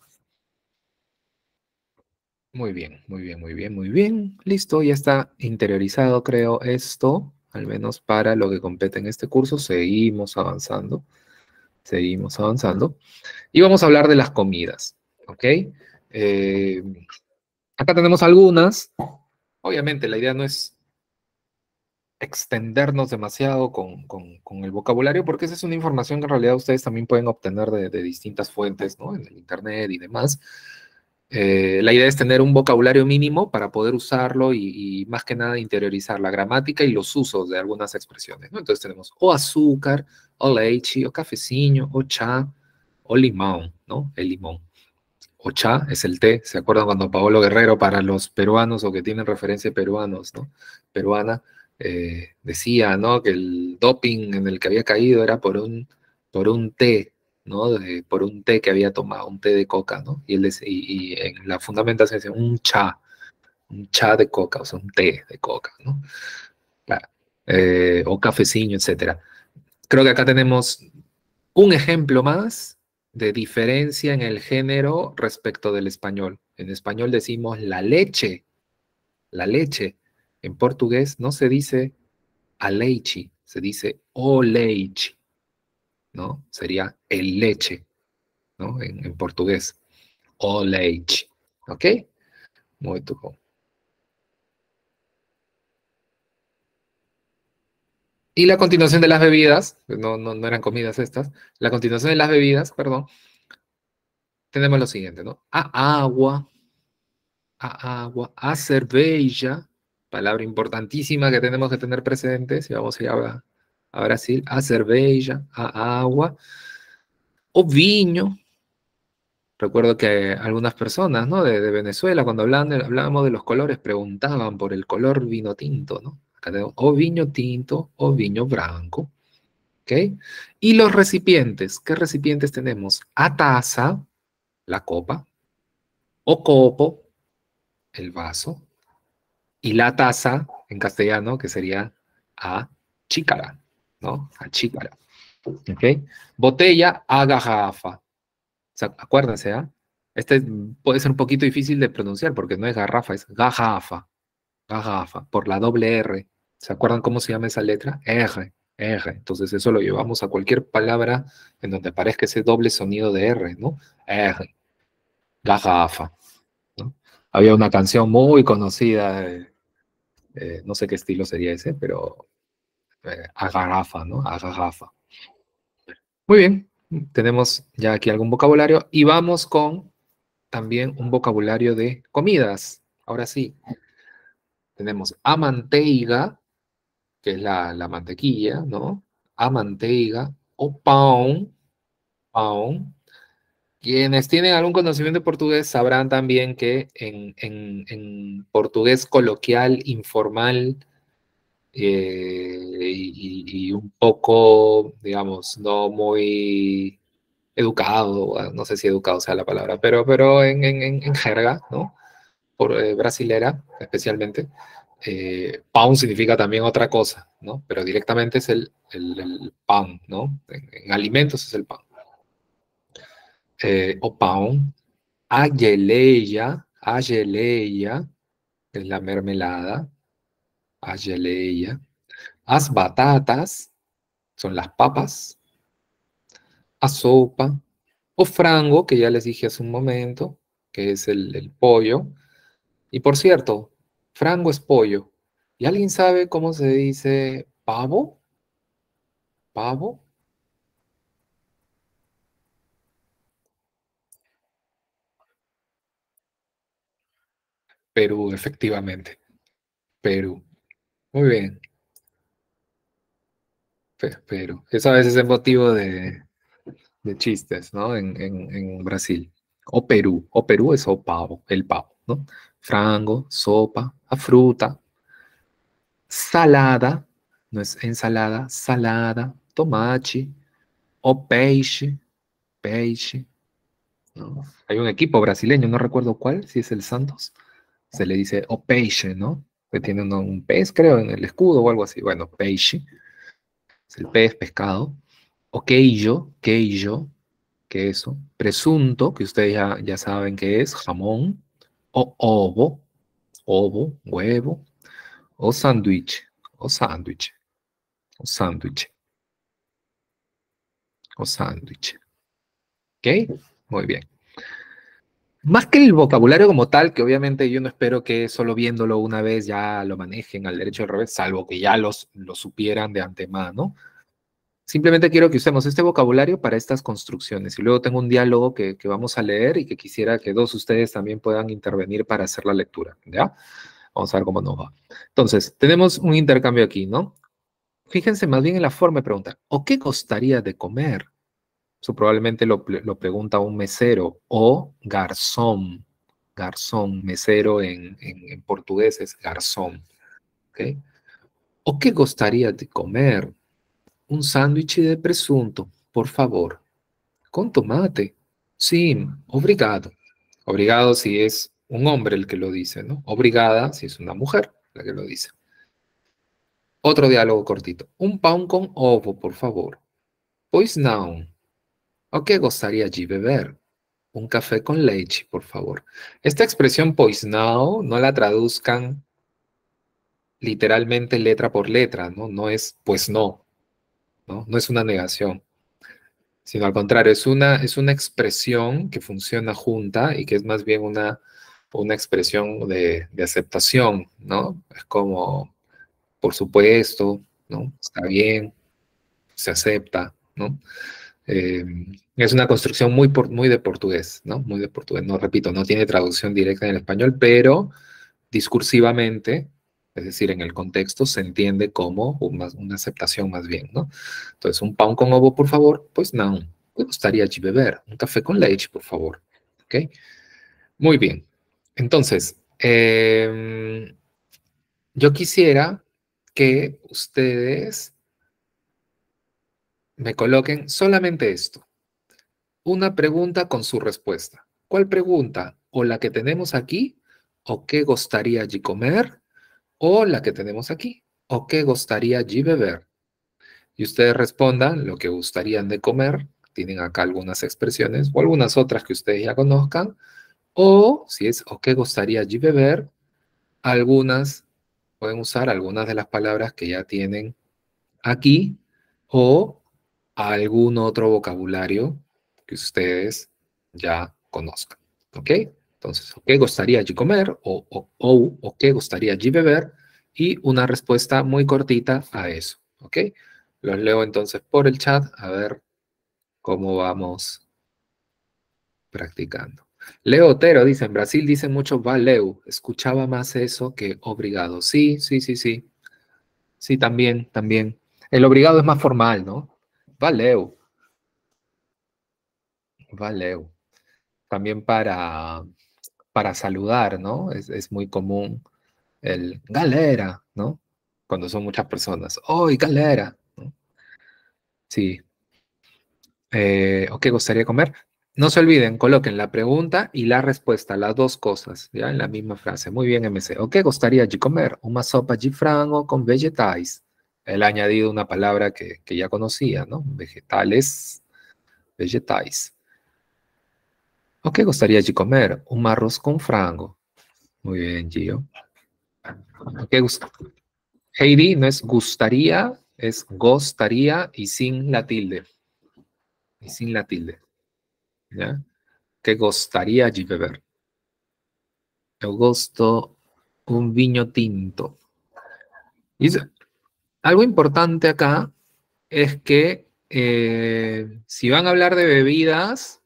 S1: Muy bien, muy bien, muy bien, muy bien. Listo, ya está interiorizado, creo, esto, al menos para lo que compete en este curso. Seguimos avanzando, seguimos avanzando. Y vamos a hablar de las comidas, ¿ok? Eh, acá tenemos algunas. Obviamente, la idea no es extendernos demasiado con, con, el vocabulario, porque esa es una información que en realidad ustedes también pueden obtener de, distintas fuentes, ¿no? En el Internet y demás. Eh, la idea es tener un vocabulario mínimo para poder usarlo y, más que nada interiorizar la gramática y los usos de algunas expresiones, ¿no? Entonces tenemos o azúcar, o leche, o cafeciño o chá, o limón, ¿no? El limón. O chá es el té, ¿se acuerdan cuando Pablo Guerrero, para los peruanos o que tienen referencia peruanos, ¿no? Peruana, eh, decía ¿no? que el doping en el que había caído era por un, té, ¿no? por un té que había tomado, un té de coca, ¿no? Y, y, en la fundamentación decía un cha, un cha de coca, o sea, un té de coca, eh, o cafecino, etc. Creo que acá tenemos un ejemplo más de diferencia en el género respecto del español. En español decimos la leche, la leche, en portugués no se dice aleiche, se dice o ¿no? Sería el leche, ¿no? En, portugués, oleiche, ¿ok? Muy bom. Y la continuación de las bebidas, no, no, eran comidas estas, la continuación de las bebidas, perdón, tenemos lo siguiente, ¿no? A agua, a agua, a cerveja, palabra importantísima que tenemos que tener presente si vamos a ir a, Brasil, a cerveja, a agua, o viño. Recuerdo que algunas personas de, Venezuela, cuando hablábamos de los colores, preguntaban por el color vino tinto, ¿no? Acá tenemos o viño tinto o viño blanco. ¿Okay? Y los recipientes, ¿qué recipientes tenemos? A taza, la copa, o copo, el vaso, y la taza en castellano, que sería a chícara, ¿no? A chícara. ¿Ok? Botella a garrafa. O sea, acuérdense, ¿ah? Este puede ser un poquito difícil de pronunciar porque no es garrafa, es gajafa. Gajafa, por la doble R. ¿Se acuerdan cómo se llama esa letra? R, R. Entonces eso lo llevamos a cualquier palabra en donde parezca ese doble sonido de R, ¿no? R. garrafa había una canción muy conocida, eh, eh, no sé qué estilo sería ese, pero eh, agarrafa, ¿no? Agarrafa. Muy bien, tenemos ya aquí algún vocabulario y vamos con también un vocabulario de comidas. Ahora sí, tenemos amanteiga, que es la, mantequilla, ¿no? Amanteiga o pão, pão, quienes tienen algún conocimiento de portugués sabrán también que en, en, portugués coloquial, informal eh, y, un poco, digamos, no muy educado, no sé si educado sea la palabra, pero, pero en, jerga, ¿no? Por, eh, brasilera especialmente, eh, significa también otra cosa, ¿no? Pero directamente es el, el, pan, ¿no? En, alimentos es el pan. Eh, o a ageleia, Ayeleya, que es la mermelada, ageleia, Las batatas, son las papas, a sopa, o frango, que ya les dije hace un momento, que es el pollo. Y por cierto, frango es pollo. ¿Y alguien sabe cómo se dice pavo? ¿Pavo? Perú, efectivamente. Perú. Muy bien. Pero Perú. Eso a veces es motivo de, de chistes, ¿no? En, en, Brasil. O Perú. O Perú es o pavo, el pavo, ¿no? Frango, sopa, fruta, salada, no es ensalada, salada, tomate, o peixe, peixe. Hay un equipo brasileño, no recuerdo cuál, si es el Santos, se le dice o peixe, ¿no? Que tiene un pez, creo, en el escudo o algo así. Bueno, peixe. es el pez, pescado. O queijo, queijo, que eso. Presunto, que ustedes ya, saben qué es, jamón. O ovo, ovo, huevo. O sándwich, o sándwich, o sándwich. O sándwich. ¿Ok? Muy bien más que el vocabulario como tal, que obviamente yo no espero que solo viéndolo una vez ya lo manejen al derecho al revés, salvo que ya los, lo supieran de antemano. Simplemente quiero que usemos este vocabulario para estas construcciones. Y luego tengo un diálogo que, que vamos a leer y que quisiera que dos de ustedes también puedan intervenir para hacer la lectura. ¿Ya? Vamos a ver cómo nos va. Entonces, tenemos un intercambio aquí, ¿no? Fíjense más bien en la forma de preguntar. ¿O qué costaría de comer? Eso probablemente lo, pregunta un mesero o garzón. Garzón, mesero en, en, portugués es garzón. ¿O qué gustaría de comer? Un sándwich de presunto, por favor. Con tomate. Sí, obrigado. Obrigado si es un hombre el que lo dice, ¿no? Obrigada si es una mujer la que lo dice. Otro diálogo cortito. Un pan con ovo, por favor. Pois No. ¿O qué gustaría allí beber? Un café con leche, por favor. Esta expresión pues no la traduzcan literalmente letra por letra, ¿no? No es pues no, ¿no? No es una negación, sino al contrario, es una, es una expresión que funciona junta y que es más bien una, una expresión de, de aceptación, ¿no? Es como, por supuesto, ¿no? Está bien, se acepta, ¿no? Eh, es una construcción muy, de portugués, ¿no? Muy de portugués. No, repito, no tiene traducción directa en el español, pero discursivamente, es decir, en el contexto, se entiende como una, una aceptación más bien, ¿no? Entonces, un pan con ovo, por favor, pues no. Me gustaría beber un café con leche, por favor. ¿Ok? Muy bien. Entonces, em, yo quisiera que ustedes me coloquen solamente esto. Una pregunta con su respuesta. ¿Cuál pregunta? ¿O la que tenemos aquí? ¿O qué gustaría allí comer? ¿O la que tenemos aquí? ¿O qué gustaría allí beber? Y ustedes respondan lo que gustarían de comer. Tienen acá algunas expresiones o algunas otras que ustedes ya conozcan. O si es o qué gustaría allí beber, algunas, pueden usar algunas de las palabras que ya tienen aquí o algún otro vocabulario que ustedes ya conozcan. ¿Ok? Entonces, ¿qué gustaría allí comer? O, ¿qué gustaría allí beber? Y una respuesta muy cortita a eso. ¿Ok? Los leo entonces por el chat a ver cómo vamos practicando. Leo Otero dice, en Brasil dice mucho valeu. Escuchaba más eso que obrigado. Sí, sí, sí, sí. Sí, también, también. El obligado es más formal, ¿no? Valeu. Valeu. También para, para saludar, ¿no? Es, muy común el galera, ¿no? Cuando son muchas personas. ¡Oh, galera! Sí. Eh, ¿O qué gustaría comer? No se olviden, coloquen la pregunta y la respuesta, las dos cosas, ¿ya? En la misma frase. Muy bien, MC. ¿O qué gustaría comer? Una sopa de frango con vegetais él ha añadido una palabra que, ya conocía, ¿no? Vegetales, vegetais. ¿O qué gustaría de comer? Un arroz con frango. Muy bien, Gio. ¿Qué gusta? Heidi no es gustaría, es gustaría y sin la tilde. Y sin la tilde. ¿Qué gustaría de beber? Yo gusto un vino tinto. Dice, algo importante acá es que eh, si van a hablar de bebidas,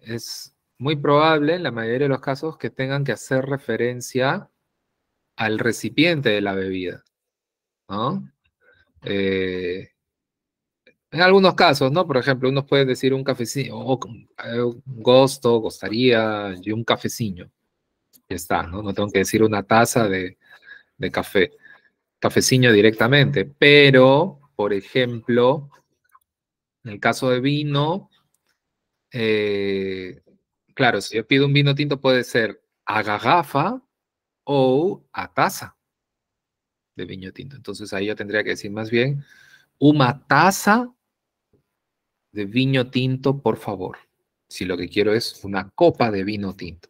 S1: es muy probable en la mayoría de los casos que tengan que hacer referencia al recipiente de la bebida. Eh, en algunos casos, ¿no? Por ejemplo, uno puede decir un cafecito o eh, un gusto, gustaría, y un cafecino. Ya está, ¿no? No tengo que decir una taza de, de café cafeciño directamente, pero, por ejemplo, en el caso de vino, eh, claro, si yo pido un vino tinto puede ser a garrafa o a taza de vino tinto. Entonces ahí yo tendría que decir más bien una taza de vino tinto, por favor. Si lo que quiero es una copa de vino tinto.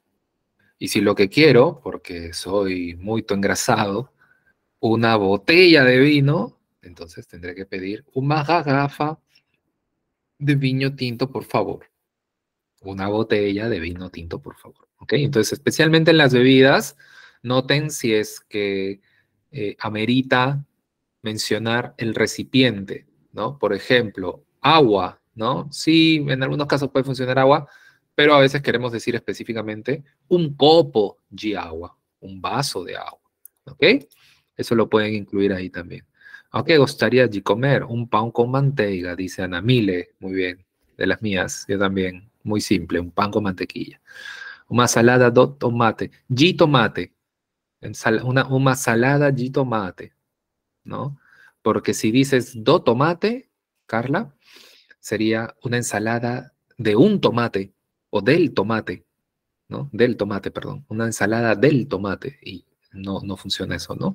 S1: Y si lo que quiero, porque soy muy engrasado, una botella de vino, entonces tendré que pedir una garrafa de vino tinto, por favor. Una botella de vino tinto, por favor. ¿Ok? Entonces, especialmente en las bebidas, noten si es que eh, amerita mencionar el recipiente, ¿no? Por ejemplo, agua, ¿no? Sí, en algunos casos puede funcionar agua, pero a veces queremos decir específicamente un copo de agua, un vaso de agua, ¿ok? Eso lo pueden incluir ahí también. Aunque gustaría de comer un pan con manteiga, dice Ana Mile. Muy bien, de las mías, yo también. Muy simple, un pan con mantequilla. Una salada de tomate, y tomate. Una, salada y tomate, ¿no? Porque si dices do tomate, Carla, sería una ensalada de un tomate o del tomate, ¿no? Del tomate, perdón. Una ensalada del tomate. Y no, funciona eso, ¿no?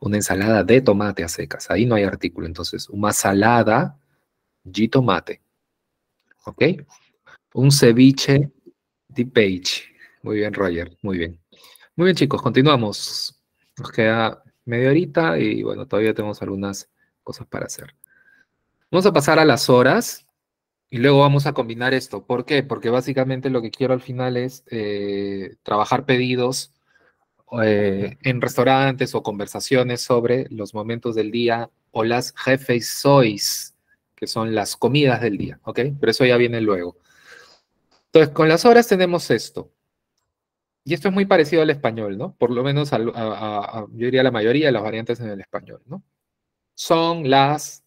S1: Una ensalada de tomate a secas, ahí no hay artículo. Entonces, una salada de tomate. ¿Ok? Un ceviche de page. Muy bien, Roger, muy bien. Muy bien, chicos, continuamos. Nos queda media horita y bueno, todavía tenemos algunas cosas para hacer. Vamos a pasar a las horas y luego vamos a combinar esto. ¿Por qué? Porque básicamente lo que quiero al final es eh, trabajar pedidos eh, en restaurantes o conversaciones sobre los momentos del día o las jefes sois, que son las comidas del día, ¿ok? Pero eso ya viene luego. Entonces, con las horas tenemos esto. Y esto es muy parecido al español, ¿no? Por lo menos, a, yo diría la mayoría de las variantes en el español, ¿no? Son las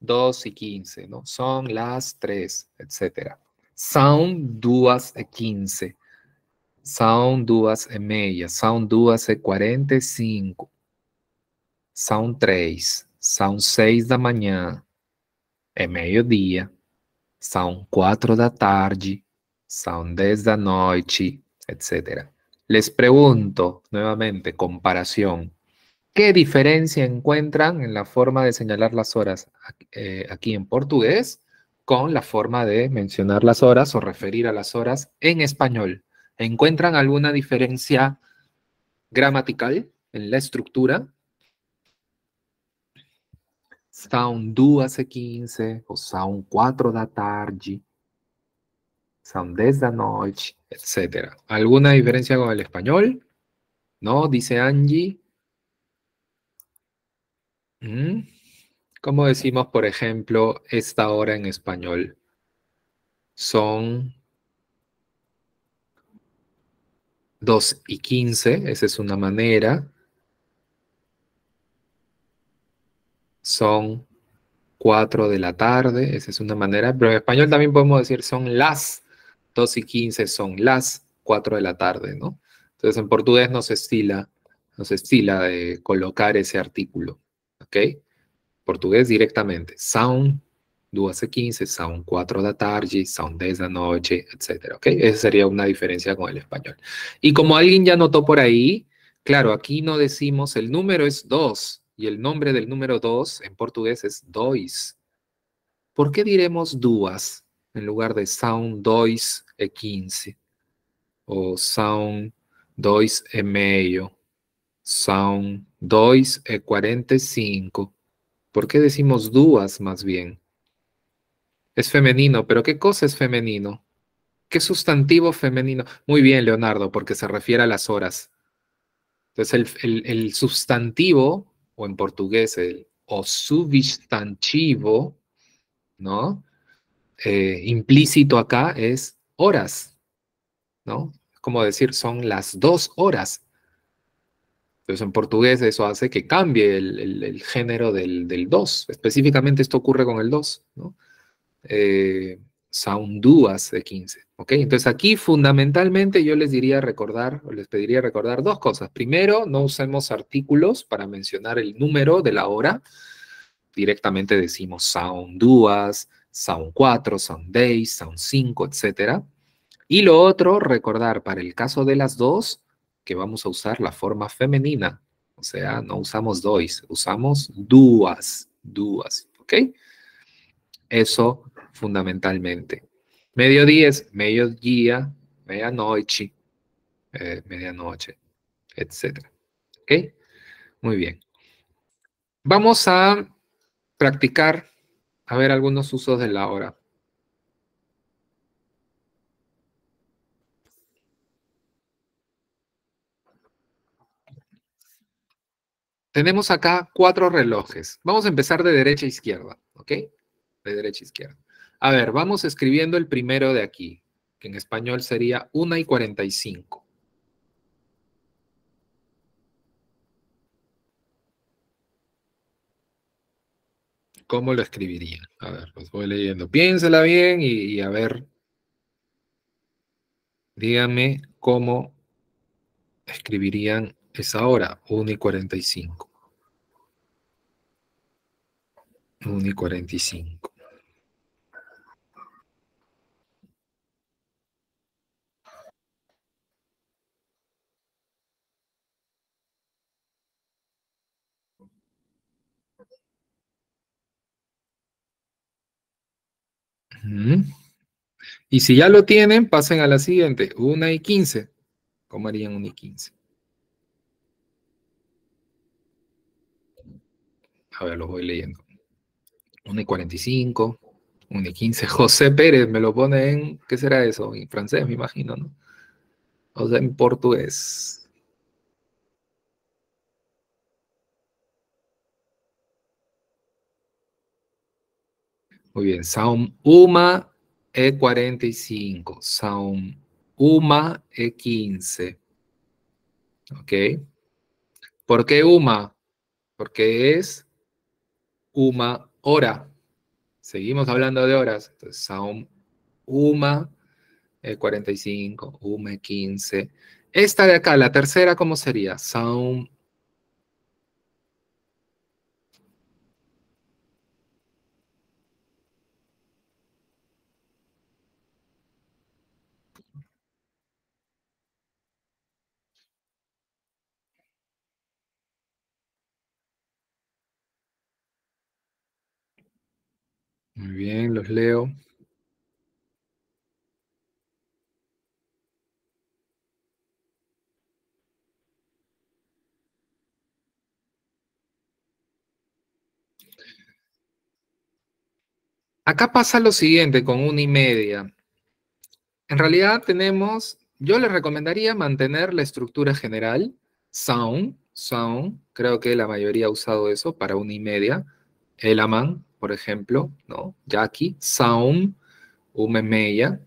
S1: 2 y 15, ¿no? Son las 3, etcétera. Son 2 y 15. Son duas e meia, son duas e quarenta e cinco, são três, são seis da manhã, é meio-dia, são quatro da tarde, são dez da noite, etc. Les pregunto nuevamente, comparación. ¿Qué diferencia encuentran en la forma de señalar las horas eh, aquí en portugués con la forma de mencionar las horas o referir a las horas en español? ¿Encuentran alguna diferencia gramatical en la estructura? Sound 2 hace 15, o sound 4 da tarde, sound 10 da noche, etc. ¿Alguna diferencia con el español? No, dice Angie. Mm. ¿Cómo decimos, por ejemplo, esta hora en español? Son 2 y 15, esa es una manera. Son 4 de la tarde, esa es una manera. Pero en español también podemos decir son las 2 y 15, son las 4 de la tarde, ¿no? Entonces en portugués no se estila, no se estila de colocar ese artículo, ¿ok? Portugués directamente. Sound 2 a 15, son 4 de la tarde, son 10 la noche, etc. Okay, Esa sería una diferencia con el español. Y como alguien ya notó por ahí, claro, aquí no decimos el número es 2 y el nombre del número 2 en portugués es dois. ¿Por qué diremos duas en lugar de son 2 e 15? O sound 2 e medio son 2 e 45. ¿Por qué decimos duas más bien? Es femenino, pero ¿qué cosa es femenino? ¿Qué sustantivo femenino? Muy bien, Leonardo, porque se refiere a las horas. Entonces, el, sustantivo, o en portugués, el o substantivo, ¿no? Eh, implícito acá es horas, ¿no? Como decir, son las dos horas. Entonces, en portugués eso hace que cambie el, género del, del dos. Específicamente esto ocurre con el dos, ¿no? Eh, Sound Soundúas de 15. ¿ok? Entonces aquí fundamentalmente yo les diría recordar, les pediría recordar dos cosas. Primero, no usemos artículos para mencionar el número de la hora. Directamente decimos Sound Soundúas, Sound 4, Sound Days, Sound 5, etc. Y lo otro, recordar para el caso de las dos, que vamos a usar la forma femenina. O sea, no usamos dois, usamos duas, duas, ¿ok? Eso fundamentalmente. Mediodía es mediodía, medianoche, eh, medianoche, etc. ¿Ok? Muy bien. Vamos a practicar, a ver algunos usos de la hora. Tenemos acá cuatro relojes. Vamos a empezar de derecha a izquierda, ¿ok? De derecha a izquierda. A ver, vamos escribiendo el primero de aquí, que en español sería 1 y 45. ¿Cómo lo escribirían? A ver, los voy leyendo. Piénsela bien y, y a ver. Dígame cómo escribirían esa hora, 1 y 45. 1 y 45. Y si ya lo tienen, pasen a la siguiente, 1 y 15. ¿Cómo harían 1 y 15? A ver, lo voy leyendo. 1 y 45, 1 y 15. José Pérez me lo pone en, ¿qué será eso? En francés, me imagino, ¿no? O sea, en portugués. Muy bien, Saum Uma E45, Saum Uma E15. ¿Ok? ¿Por qué Uma? Porque es Uma hora. Seguimos hablando de horas. Entonces, Saum Uma E45, Uma E15. Esta de acá, la tercera, ¿cómo sería? Saum Muy bien, los leo. Acá pasa lo siguiente con una y media. En realidad tenemos, yo les recomendaría mantener la estructura general, sound, sound, creo que la mayoría ha usado eso para una y media. El aman, por ejemplo, ¿no? Jackie, Saum, Umemeya.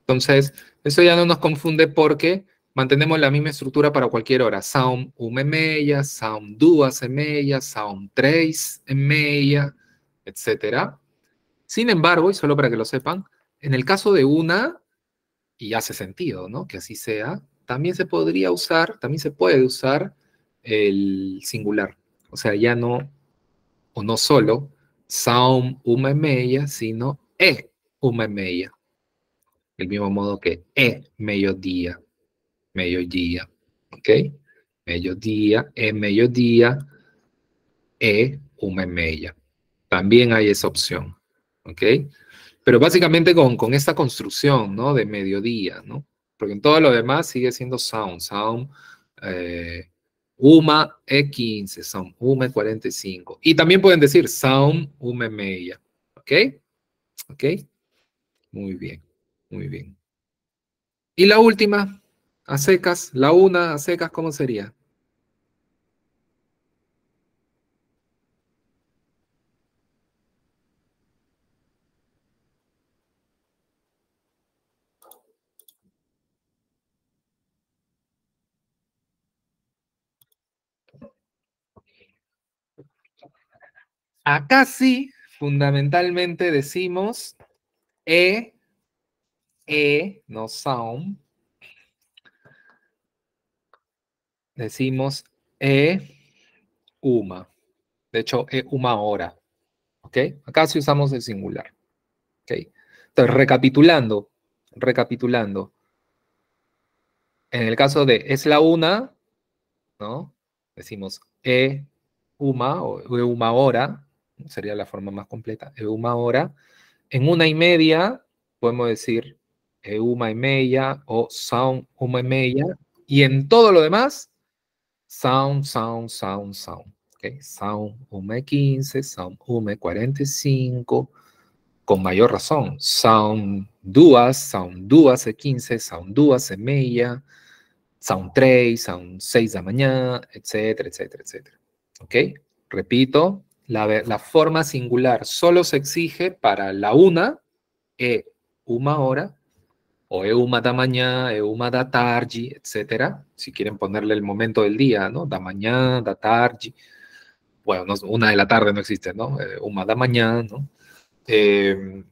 S1: Entonces, eso ya no nos confunde porque mantenemos la misma estructura para cualquier hora. Saum Umemeya, Saum Duas Emeya, Saum Tres Emeya, etc. Sin embargo, y solo para que lo sepan, en el caso de una, y hace sentido, ¿no? Que así sea, también se podría usar, también se puede usar el singular. O sea, ya no o no solo Saum media sino E media El mismo modo que E mediodía, mediodía, ¿ok? Mediodía, E mediodía, E media También hay esa opción, ¿ok? Pero básicamente con, esta construcción, ¿no? De mediodía, ¿no? Porque en todo lo demás sigue siendo sound, sound, eh, UMA E15, son UMA E45. Y también pueden decir son UMA MEIA. ¿Ok? ¿Ok? Muy bien, muy bien. Y la última, a secas, la una a secas, ¿cómo sería? Acá sí, fundamentalmente decimos E, E, no sound. Decimos E, UMA. De hecho, E, UMA hora, ¿Ok? Acá sí usamos el singular. ¿Ok? Entonces, recapitulando, recapitulando. En el caso de es la una, ¿no? Decimos E, UMA o E, UMA hora sería la forma más completa, euma hora. En una y media podemos decir euma y media o sound uma y media. Y en todo lo demás, sound, sound, sound, sound. ¿okay? Sound uma 15, sound uma 45. Con mayor razón, sound 2 sound duas 15, sound duas e media, sound 3, sound 6 de la mañana, etcétera, etcétera, etcétera. ¿Ok? Repito, la, forma singular solo se exige para la una, e uma hora, o e uma da mañana, e uma da tarde, etcétera. Si quieren ponerle el momento del día, ¿no? Da mañana, da tarde. Bueno, una de la tarde no existe, ¿no? Eh, uma da mañana, ¿no? Em,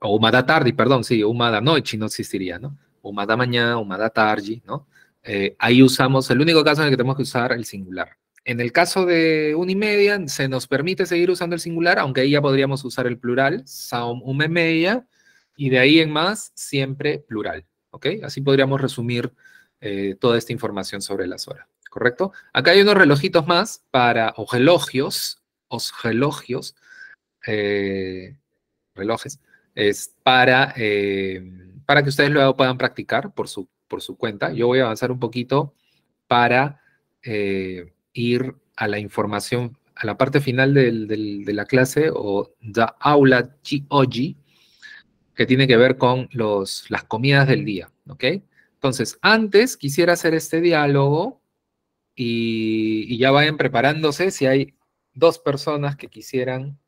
S1: o uma da tarde, perdón, sí, una da noche no existiría, ¿no? Uma da mañana, una da tarde, ¿no? Eh, ahí usamos, el único caso en el que tenemos que usar el singular. En el caso de Unimedia, se nos permite seguir usando el singular, aunque ahí ya podríamos usar el plural, saum media, y de ahí en más, siempre plural. ¿Ok? Así podríamos resumir eh, toda esta información sobre las horas. ¿Correcto? Acá hay unos relojitos más para, o relogios, eh, relojes, es para, eh, para que ustedes luego puedan practicar por su, por su cuenta. Yo voy a avanzar un poquito para ir a la información, a la parte final de la clase o the aula GOG, que tiene que ver con los, las comidas del día, ¿ok? Entonces, antes quisiera hacer este diálogo y, ya vayan preparándose si hay dos personas que quisieran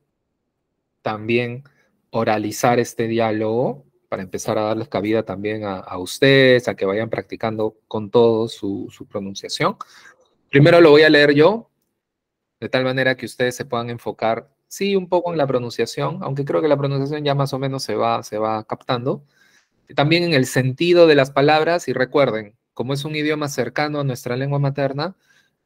S1: también oralizar este diálogo para empezar a darles cabida también a, a ustedes, a que vayan practicando con todo su, su pronunciación. Primero lo voy a leer yo, de tal manera que ustedes se puedan enfocar, sí, un poco en la pronunciación, aunque creo que la pronunciación ya más o menos se va, se va captando. También en el sentido de las palabras, y recuerden, como es un idioma cercano a nuestra lengua materna,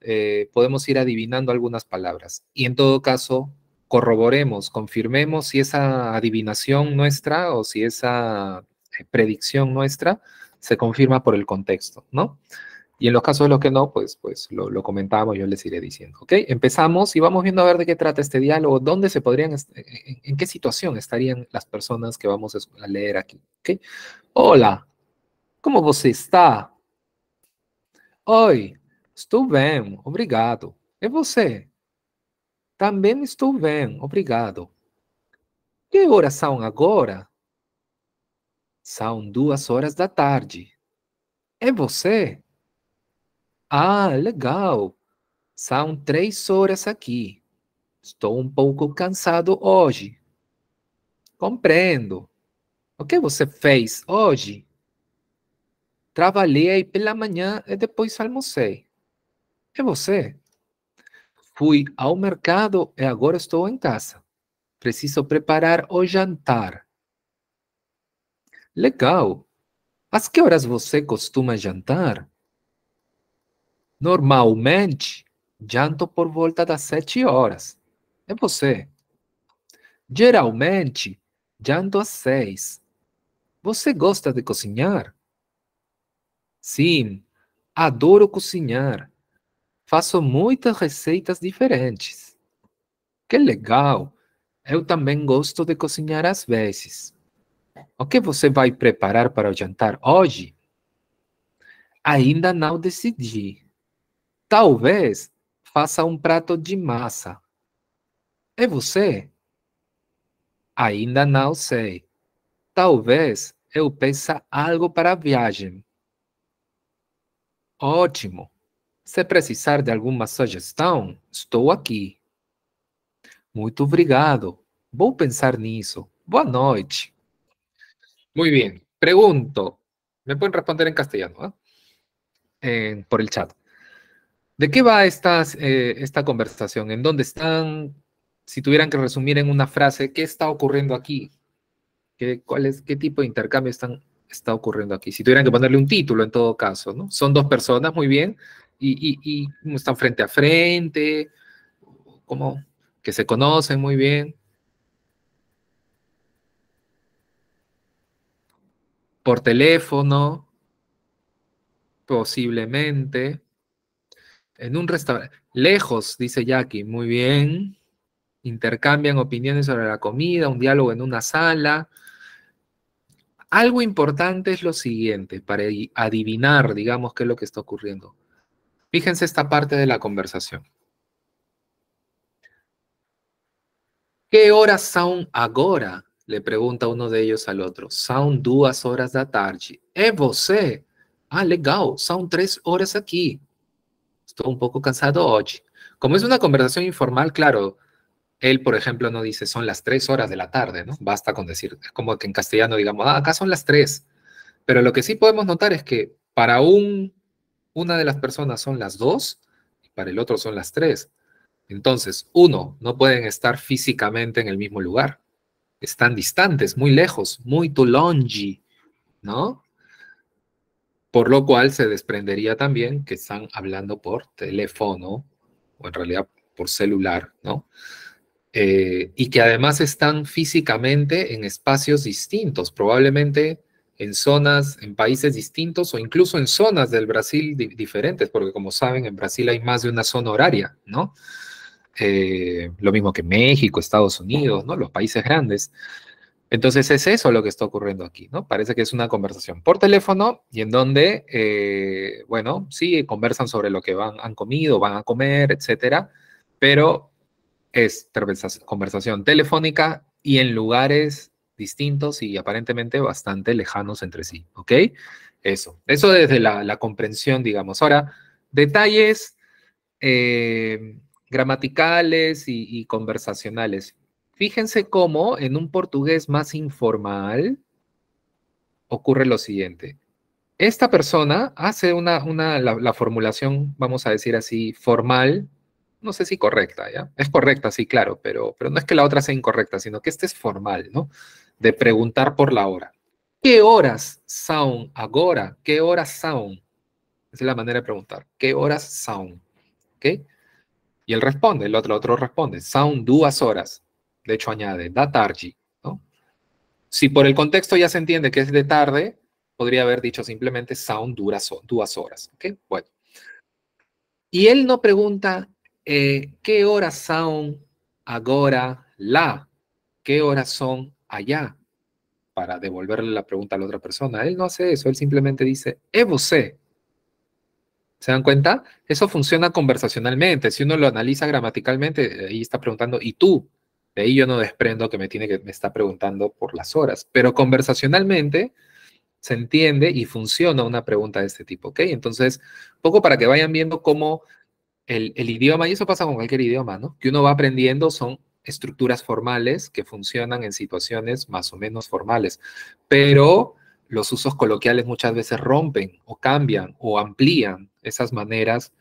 S1: eh, podemos ir adivinando algunas palabras. Y en todo caso, corroboremos, confirmemos si esa adivinación nuestra o si esa eh, predicción nuestra se confirma por el contexto, ¿no? Y en los casos de los que no, pues, pues lo, lo comentamos, yo les iré diciendo. ¿Ok? Empezamos y vamos viendo a ver de qué trata este diálogo, dónde se podrían, en, qué situación estarían las personas que vamos a leer aquí. ¿Ok? Hola, ¿cómo vos está? Hoy, estou bem, obrigado. E você? Também estou bem, obrigado. Que horas são agora? São duas horas da tarde. E você? Ah, legal. São três horas aqui. Estou um pouco cansado hoje. Compreendo. O que você fez hoje? Trabalhei pela manhã e depois almocei. E você? Fui ao mercado e agora estou em casa. Preciso preparar o jantar. Legal. Às que horas você costuma jantar? Normalmente, janto por volta das sete horas. É você. Geralmente, janto às seis. Você gosta de cozinhar? Sim, adoro cozinhar. Faço muitas receitas diferentes. Que legal! Eu também gosto de cozinhar às vezes. O que você vai preparar para o jantar hoje? Ainda não decidi. Talvez faça um prato de massa. É você? Ainda não sei. Talvez eu peça algo para a viagem. Ótimo. Se precisar de alguma sugestão, estou aqui. Muito obrigado. Vou pensar nisso. Boa noite. Muito bem. Pregunto. Me podem responder em castelhano, ¿eh? Eh, por el chat. ¿De qué va eh, esta conversación? ¿En dónde están? Si tuvieran que resumir en una frase, ¿qué está ocurriendo aquí? ¿Qué, cuál es, tipo de intercambio está ocurriendo aquí? Si tuvieran que ponerle un título en todo caso, ¿no? Son dos personas, muy bien, y, y están frente a frente, como que se conocen muy bien. Por teléfono, posiblemente. En un restaurante. Lejos, dice Jackie. Muy bien. Intercambian opiniones sobre la comida, un diálogo en una sala. Algo importante es lo siguiente para adivinar, digamos, qué es lo que está ocurriendo. Fíjense esta parte de la conversación. ¿Qué horas son ahora? Le pregunta uno de ellos al otro. Son dos horas da tarde. Es eh, você? Ah, legal, Son tres horas aquí. Estoy un poco cansado hoy. Como es una conversación informal, claro, él, por ejemplo, no dice son las tres horas de la tarde, ¿no? Basta con decir, es como que en castellano digamos, ah, acá son las tres. Pero lo que sí podemos notar es que para un, una de las personas son las dos y para el otro son las tres. Entonces, uno, no pueden estar físicamente en el mismo lugar. Están distantes, muy lejos, muy too ¿no? Por lo cual se desprendería también que están hablando por teléfono, o en realidad por celular, ¿no? Eh, y que además están físicamente en espacios distintos, probablemente en zonas, en países distintos o incluso en zonas del Brasil diferentes, porque como saben, en Brasil hay más de una zona horaria, ¿no? Eh, lo mismo que México, Estados Unidos, ¿no? Los países grandes. Entonces es eso lo que está ocurriendo aquí, ¿no? Parece que es una conversación por teléfono y en donde, eh, bueno, sí, conversan sobre lo que van, han comido, van a comer, etcétera, pero es conversación telefónica y en lugares distintos y aparentemente bastante lejanos entre sí, ¿ok? Eso, eso desde la, comprensión, digamos. Ahora, detalles eh, gramaticales y conversacionales. Fíjense cómo en un portugués más informal ocurre lo siguiente. Esta persona hace una, la, formulación, vamos a decir así, formal, no sé si correcta, ¿ya? Es correcta, sí, claro, pero, no es que la otra sea incorrecta, sino que este es formal, ¿no? De preguntar por la hora. ¿Qué horas son agora? ¿Qué horas son? Esa es la manera de preguntar. ¿Qué horas son? ¿Ok? Y él responde, el otro, el otro responde, son dos horas de hecho añade, da tarde, ¿no? Si por el contexto ya se entiende que es de tarde, podría haber dicho simplemente sound dura dos horas, Bueno. Y él no pregunta, eh, ¿qué horas son ahora la? ¿Qué horas son allá? Para devolverle la pregunta a la otra persona. Él no hace eso, él simplemente dice, evo eh, ¿Se dan cuenta? Eso funciona conversacionalmente. Si uno lo analiza gramaticalmente, eh, ahí está preguntando, ¿y tú? De ahí yo no desprendo que me tiene que me está preguntando por las horas, pero conversacionalmente se entiende y funciona una pregunta de este tipo, ¿ok? Entonces, poco para que vayan viendo cómo el, idioma, y eso pasa con cualquier idioma, ¿no? Que uno va aprendiendo son estructuras formales que funcionan en situaciones más o menos formales, pero los usos coloquiales muchas veces rompen o cambian o amplían esas maneras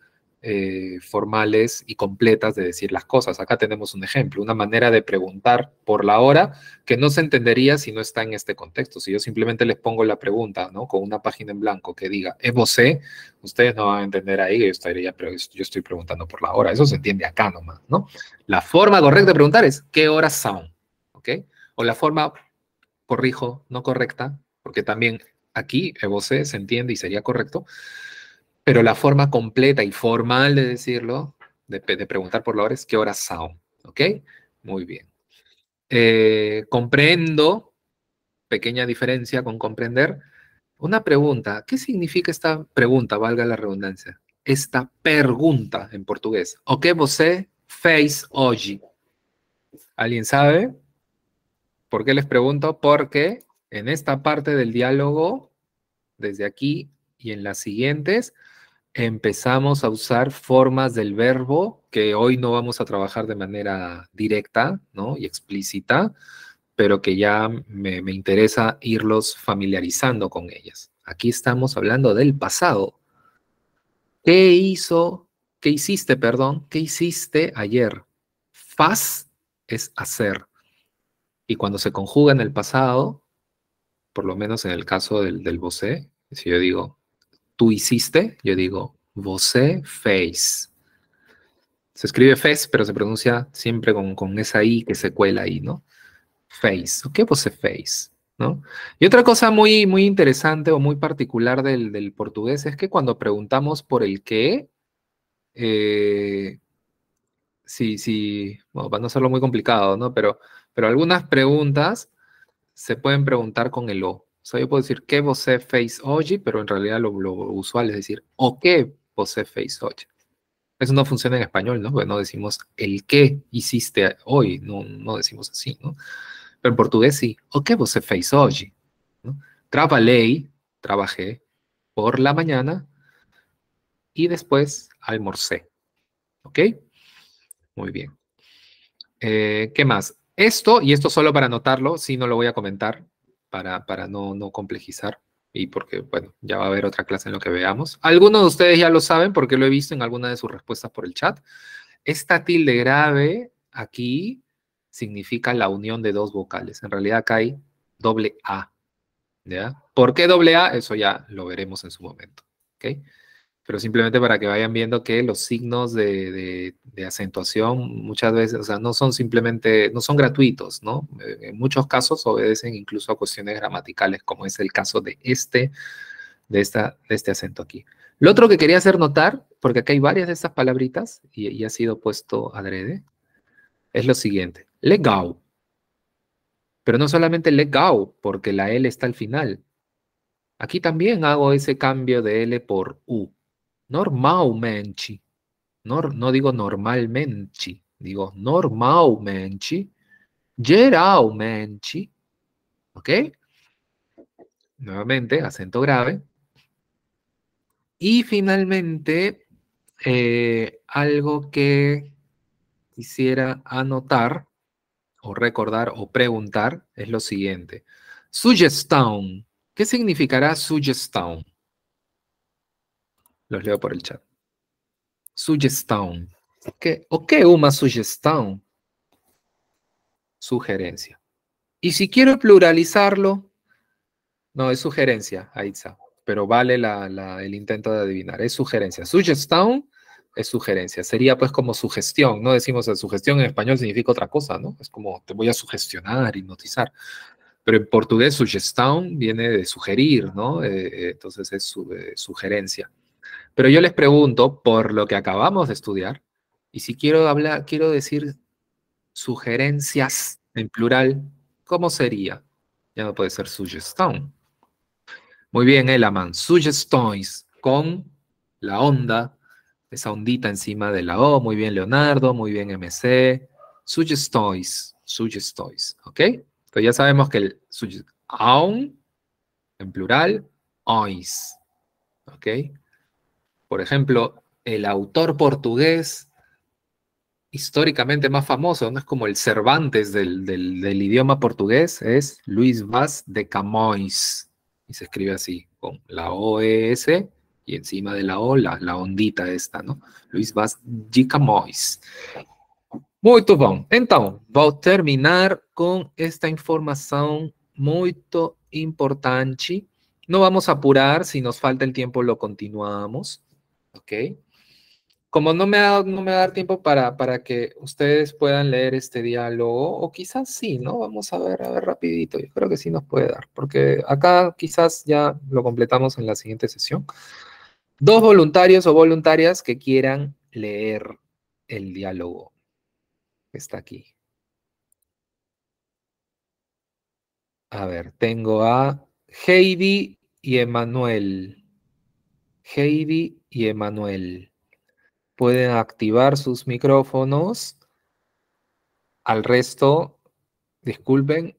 S1: eh, formales y completas de decir las cosas. Acá tenemos un ejemplo, una manera de preguntar por la hora que no se entendería si no está en este contexto. Si yo simplemente les pongo la pregunta, ¿no? Con una página en blanco que diga, Evo C, Ustedes no van a entender ahí, yo, estaría, pero yo estoy preguntando por la hora. Eso se entiende acá nomás, ¿no? La forma correcta de preguntar es, ¿qué horas son? ¿Ok? O la forma, corrijo, no correcta, porque también aquí, Evo C Se entiende y sería correcto pero la forma completa y formal de decirlo, de, preguntar por la hora, es qué horas son. ¿Ok? Muy bien. Eh, comprendo, pequeña diferencia con comprender. Una pregunta, ¿qué significa esta pregunta, valga la redundancia? Esta pregunta en portugués. ¿O que você face hoje? ¿Alguien sabe? ¿Por qué les pregunto? Porque en esta parte del diálogo, desde aquí y en las siguientes, empezamos a usar formas del verbo que hoy no vamos a trabajar de manera directa ¿no? y explícita, pero que ya me, interesa irlos familiarizando con ellas. Aquí estamos hablando del pasado. ¿Qué hizo? ¿Qué hiciste, perdón? ¿Qué hiciste ayer? Faz es hacer. Y cuando se conjuga en el pasado, por lo menos en el caso del, del vocé, si yo digo, tú hiciste, yo digo, vosé fez. Se escribe fez, pero se pronuncia siempre con, esa I que se cuela ahí, ¿no? Face. ¿O qué Vosé fez? ¿No? Y otra cosa muy, muy interesante o muy particular del, portugués es que cuando preguntamos por el qué, sí, eh, sí, bueno, para no hacerlo muy complicado, ¿no? Pero, pero algunas preguntas se pueden preguntar con el o. O sea, yo puedo decir que você fez hoy, pero en realidad lo, usual es decir o que você fez hoy. Eso no funciona en español, ¿no? Bueno, pues no decimos el qué hiciste hoy, no, no decimos así, ¿no? Pero en portugués sí, o qué você fez hoy. ¿no? trabajé por la mañana y después almorcé. ¿Ok? Muy bien. Eh, ¿Qué más? Esto, y esto solo para anotarlo, si no lo voy a comentar, para, para no, no complejizar y porque, bueno, ya va a haber otra clase en lo que veamos. Algunos de ustedes ya lo saben porque lo he visto en alguna de sus respuestas por el chat. Esta tilde grave aquí significa la unión de dos vocales. En realidad acá hay doble A. ¿ya? ¿Por qué doble A? Eso ya lo veremos en su momento. ¿ok? pero simplemente para que vayan viendo que los signos de, acentuación muchas veces, o sea, no son simplemente, no son gratuitos, ¿no? Eh, en muchos casos obedecen incluso a cuestiones gramaticales, como es el caso de este, de, esta, de este acento aquí. Lo otro que quería hacer notar, porque acá hay varias de estas palabritas y, ha sido puesto adrede, es lo siguiente, LEGAU. Pero no solamente LEGAU, porque la L está al final. Aquí también hago ese cambio de L por U normalmente, no digo normalmente, digo normalmente, geralmente, ¿ok? Nuevamente, acento grave. Y finalmente, eh, algo que quisiera anotar o recordar o preguntar es lo siguiente. Sugestión. ¿Qué significará sugestión? Los leo por el chat. Sugestão. Que, o que una sugestão? Sugerencia. Y si quiero pluralizarlo, no, es sugerencia, está. pero vale el intento de adivinar. Es sugerencia. Sugestão es sugerencia. Sería pues como sugestión, ¿no? Decimos sugestión en español significa otra cosa, ¿no? Es como te voy a sugestionar, hipnotizar. Pero en portugués, sugestão viene de sugerir, ¿no? Eh, eh, entonces es eh, sugerencia. Pero yo les pregunto, por lo que acabamos de estudiar, y si quiero hablar, quiero decir sugerencias en plural, ¿cómo sería? Ya no puede ser suggestion. Muy bien, Elaman. Suggestions con la onda, esa ondita encima de la O. Muy bien, Leonardo. Muy bien, MC. Suggestions. Suggestions. ¿Ok? Entonces ya sabemos que el Aún, en plural, ois. ¿Ok? Por ejemplo, el autor portugués históricamente más famoso, no es como el Cervantes del, idioma portugués, es Luis Vaz de Camões. Y se escribe así, con la o e, s y encima de la O, la, ondita esta, ¿no? Luis Vaz de Camões. bien, entonces, voy a terminar con esta información muy importante. No vamos a apurar, si nos falta el tiempo lo continuamos. ¿ok? Como no me, no me va a dar tiempo para, para que ustedes puedan leer este diálogo, o quizás sí, ¿no? Vamos a ver, a ver rapidito, yo creo que sí nos puede dar, porque acá quizás ya lo completamos en la siguiente sesión. Dos voluntarios o voluntarias que quieran leer el diálogo está aquí. A ver, tengo a Heidi y Emanuel. Heidi y Emanuel. Pueden activar sus micrófonos. Al resto, disculpen,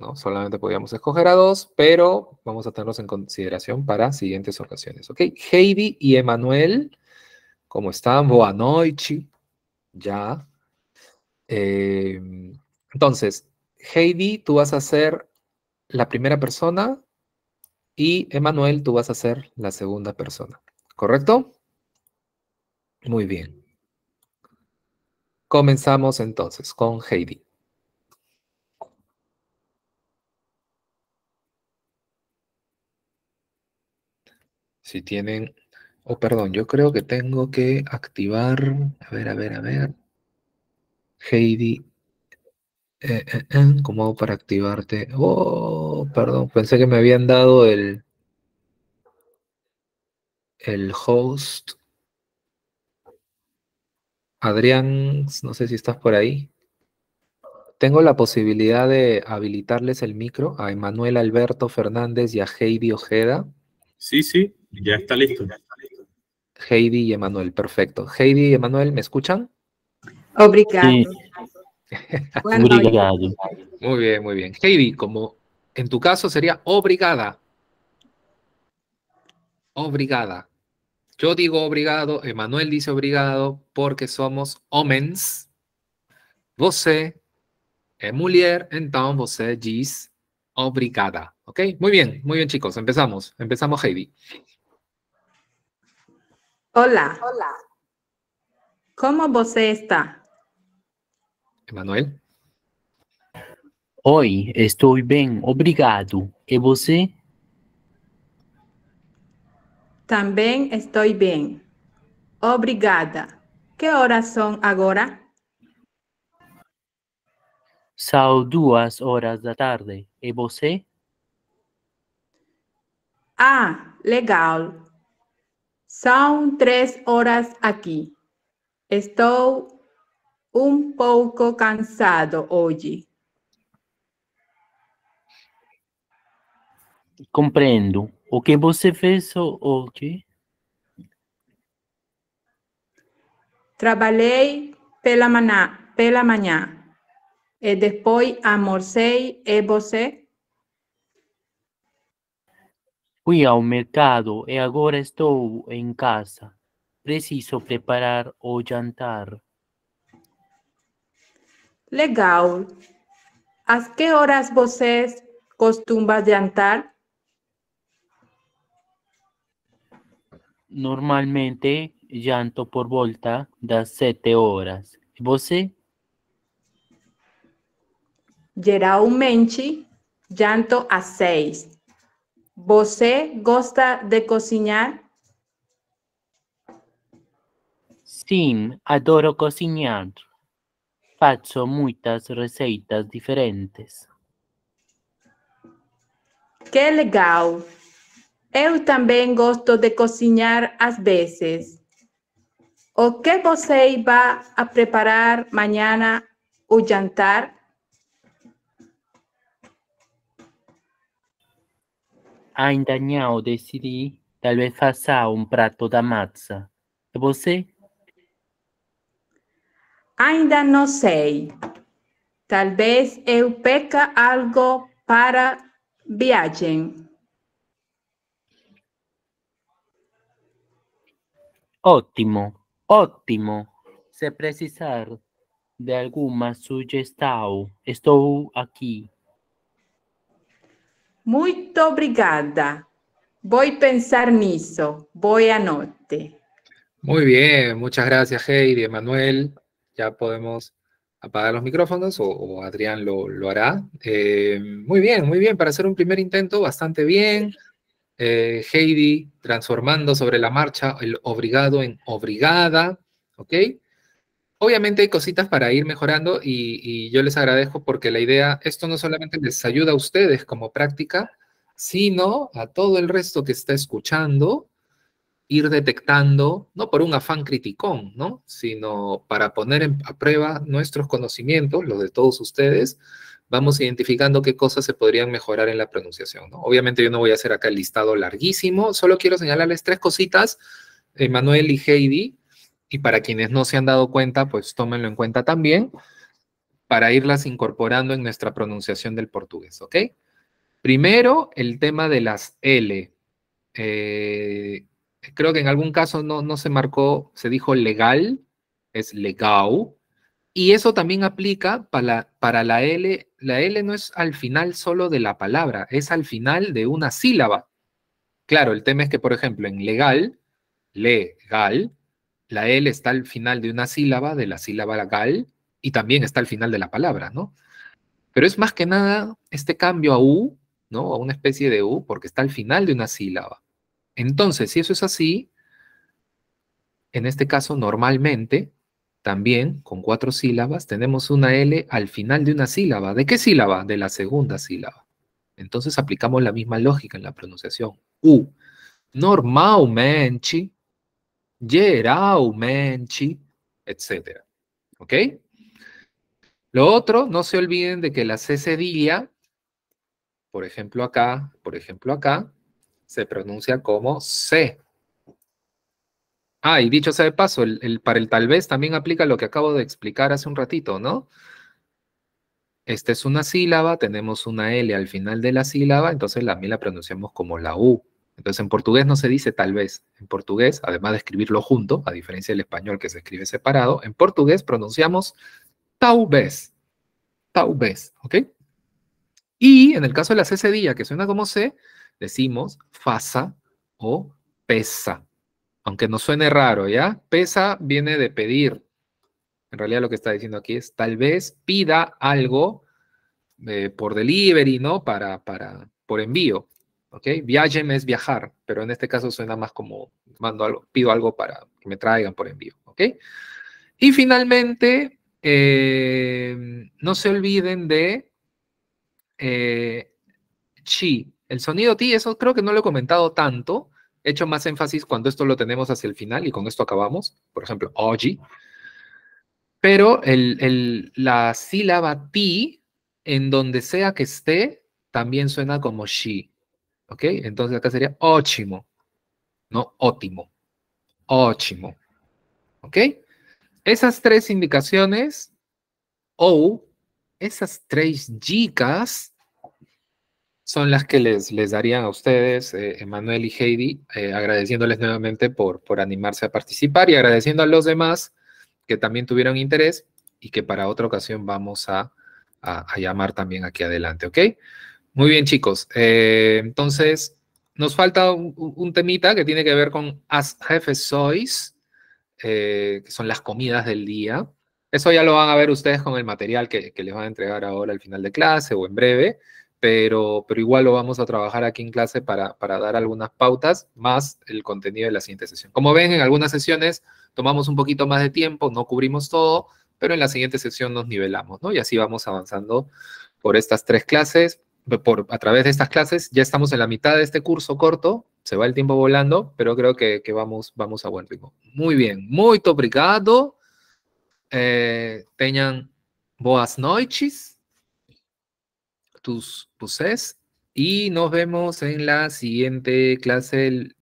S1: ¿no? solamente podíamos escoger a dos, pero vamos a tenerlos en consideración para siguientes ocasiones. ¿Ok? Heidi y Emanuel, ¿cómo están? Boa noches. Ya. Em, entonces, Heidi, tú vas a ser la primera persona y Emanuel, tú vas a ser la segunda persona. ¿Correcto? Muy bien. Comenzamos entonces con Heidi. Si tienen... Oh, perdón, yo creo que tengo que activar... A ver, a ver, a ver. Heidi eh, eh, eh, ¿Cómo hago para activarte? Oh, perdón, pensé que me habían dado el, el host. Adrián, no sé si estás por ahí. Tengo la posibilidad de habilitarles el micro a Emanuel Alberto Fernández y a Heidi Ojeda. Sí, sí, ya está listo. Heidi y Emanuel, perfecto. Heidi y Emanuel, ¿me escuchan?
S3: Obrigado.
S1: Muy bien, muy bien. Heidi, como en tu caso sería obrigada. Obrigada. Yo digo obrigado, Emanuel dice obrigado porque somos homens. Você é eh, mulher, então você diz obrigada. ¿Ok? Muy bien, muy bien chicos, empezamos. Empezamos Heidi.
S3: Hola. Hola. ¿Cómo você está?
S2: Emanuel. Hoy estoy bien, obrigado. ¿Y você?
S3: Também estou bem. Obrigada. Que horas são agora?
S2: São duas horas da tarde. E você?
S3: Ah, legal. São três horas aqui. Estou um pouco cansado hoje.
S2: Compreendo. O que você fez hoje?
S3: Trabalhei pela manhã, pela manhã. E depois almocei. e você?
S2: Fui ao mercado e agora estou em casa. Preciso preparar o jantar.
S3: Legal. Às que horas vocês costumam jantar?
S2: Normalmente llanto por volta das sete horas. E você?
S3: menchi llanto a seis. Você gosta de cocinar?
S2: Sim, adoro cocinar. Faço muitas receitas diferentes.
S3: Que legal! Eu também gosto de cozinhar às vezes. O que você vai a preparar amanhã o jantar?
S2: Ainda não decidi. Talvez faça um prato da massa. E você?
S3: Ainda não sei. Talvez eu peca algo para viagem.
S2: Óptimo, óptimo. Se precisar de alguna estado. estou aquí.
S3: Muito obrigada. Voy a pensar nisso. Voy a
S2: Muy
S1: bien, muchas gracias, Heidi, Manuel. Ya podemos apagar los micrófonos o, Adrián lo, hará. Eh, muy bien, muy bien. Para hacer un primer intento, bastante bien. Eh, Heidi transformando sobre la marcha el obligado en obligada, ¿ok? Obviamente hay cositas para ir mejorando y, yo les agradezco porque la idea, esto no solamente les ayuda a ustedes como práctica, sino a todo el resto que está escuchando, ir detectando, no por un afán criticón, ¿no? Sino para poner a prueba nuestros conocimientos, los de todos ustedes, vamos identificando qué cosas se podrían mejorar en la pronunciación. Obviamente yo no voy a hacer acá el listado larguísimo, solo quiero señalarles tres cositas, Emanuel Manuel y Heidi, y para quienes no se han dado cuenta, pues tómenlo en cuenta también, para irlas incorporando en nuestra pronunciación del portugués, ¿ok? Primero, el tema de las L. Eh, creo que en algún caso no, no se marcó, se dijo legal, es legal, y eso también aplica para, para la L. La L no es al final solo de la palabra, es al final de una sílaba. Claro, el tema es que, por ejemplo, en legal, legal, la L está al final de una sílaba, de la sílaba gal, y también está al final de la palabra, ¿no? Pero es más que nada este cambio a U, ¿no? A una especie de U, porque está al final de una sílaba. Entonces, si eso es así, en este caso, normalmente, también, con cuatro sílabas, tenemos una L al final de una sílaba. ¿De qué sílaba? De la segunda sílaba. Entonces aplicamos la misma lógica en la pronunciación. U. Normalmente, geralmente, etc. ¿Ok? Lo otro, no se olviden de que la C cedilla, por ejemplo acá, por ejemplo acá, se pronuncia como C. Ah, y dicho sea de paso, el, para el tal vez también aplica lo que acabo de explicar hace un ratito, ¿no? Esta es una sílaba, tenemos una L al final de la sílaba, entonces la mí la pronunciamos como la U. Entonces en portugués no se dice tal vez. En portugués, además de escribirlo junto, a diferencia del español que se escribe separado, en portugués pronunciamos tal vez. Tal vez, ¿ok? Y en el caso de la C que suena como C, decimos fasa o pesa aunque nos suene raro, ¿ya? Pesa viene de pedir. En realidad lo que está diciendo aquí es, tal vez pida algo eh, por delivery, ¿no? Para, para, por envío, ¿ok? Viajem es viajar, pero en este caso suena más como, mando algo, pido algo para que me traigan por envío, ¿ok? Y finalmente, eh, no se olviden de eh, chi. El sonido ti, eso creo que no lo he comentado tanto, hecho más énfasis cuando esto lo tenemos hacia el final y con esto acabamos, por ejemplo, oji. Pero la sílaba ti, en donde sea que esté, también suena como shi. ¿Ok? Entonces acá sería óchimo, no ótimo. Ótimo. ¿Ok? Esas tres indicaciones, o esas tres chicas, son las que les, darían a ustedes, eh, Emanuel y Heidi, eh, agradeciéndoles nuevamente por, por animarse a participar y agradeciendo a los demás que también tuvieron interés y que para otra ocasión vamos a, llamar también aquí adelante, ¿ok? Muy bien, chicos. Eh, entonces, nos falta un, temita que tiene que ver con as jefes sois, que son las comidas del día. Eso ya lo van a ver ustedes con el material que, que les van a entregar ahora al final de clase o en breve pero, pero igual lo vamos a trabajar aquí en clase para, para dar algunas pautas, más el contenido de la siguiente sesión. Como ven, en algunas sesiones tomamos un poquito más de tiempo, no cubrimos todo, pero en la siguiente sesión nos nivelamos, ¿no? Y así vamos avanzando por estas tres clases, por, a través de estas clases. Ya estamos en la mitad de este curso corto, se va el tiempo volando, pero creo que, que vamos, vamos a buen ritmo. Muy bien, muy obrigado. Eh, tengan buenas noches tus poses y nos vemos en la siguiente clase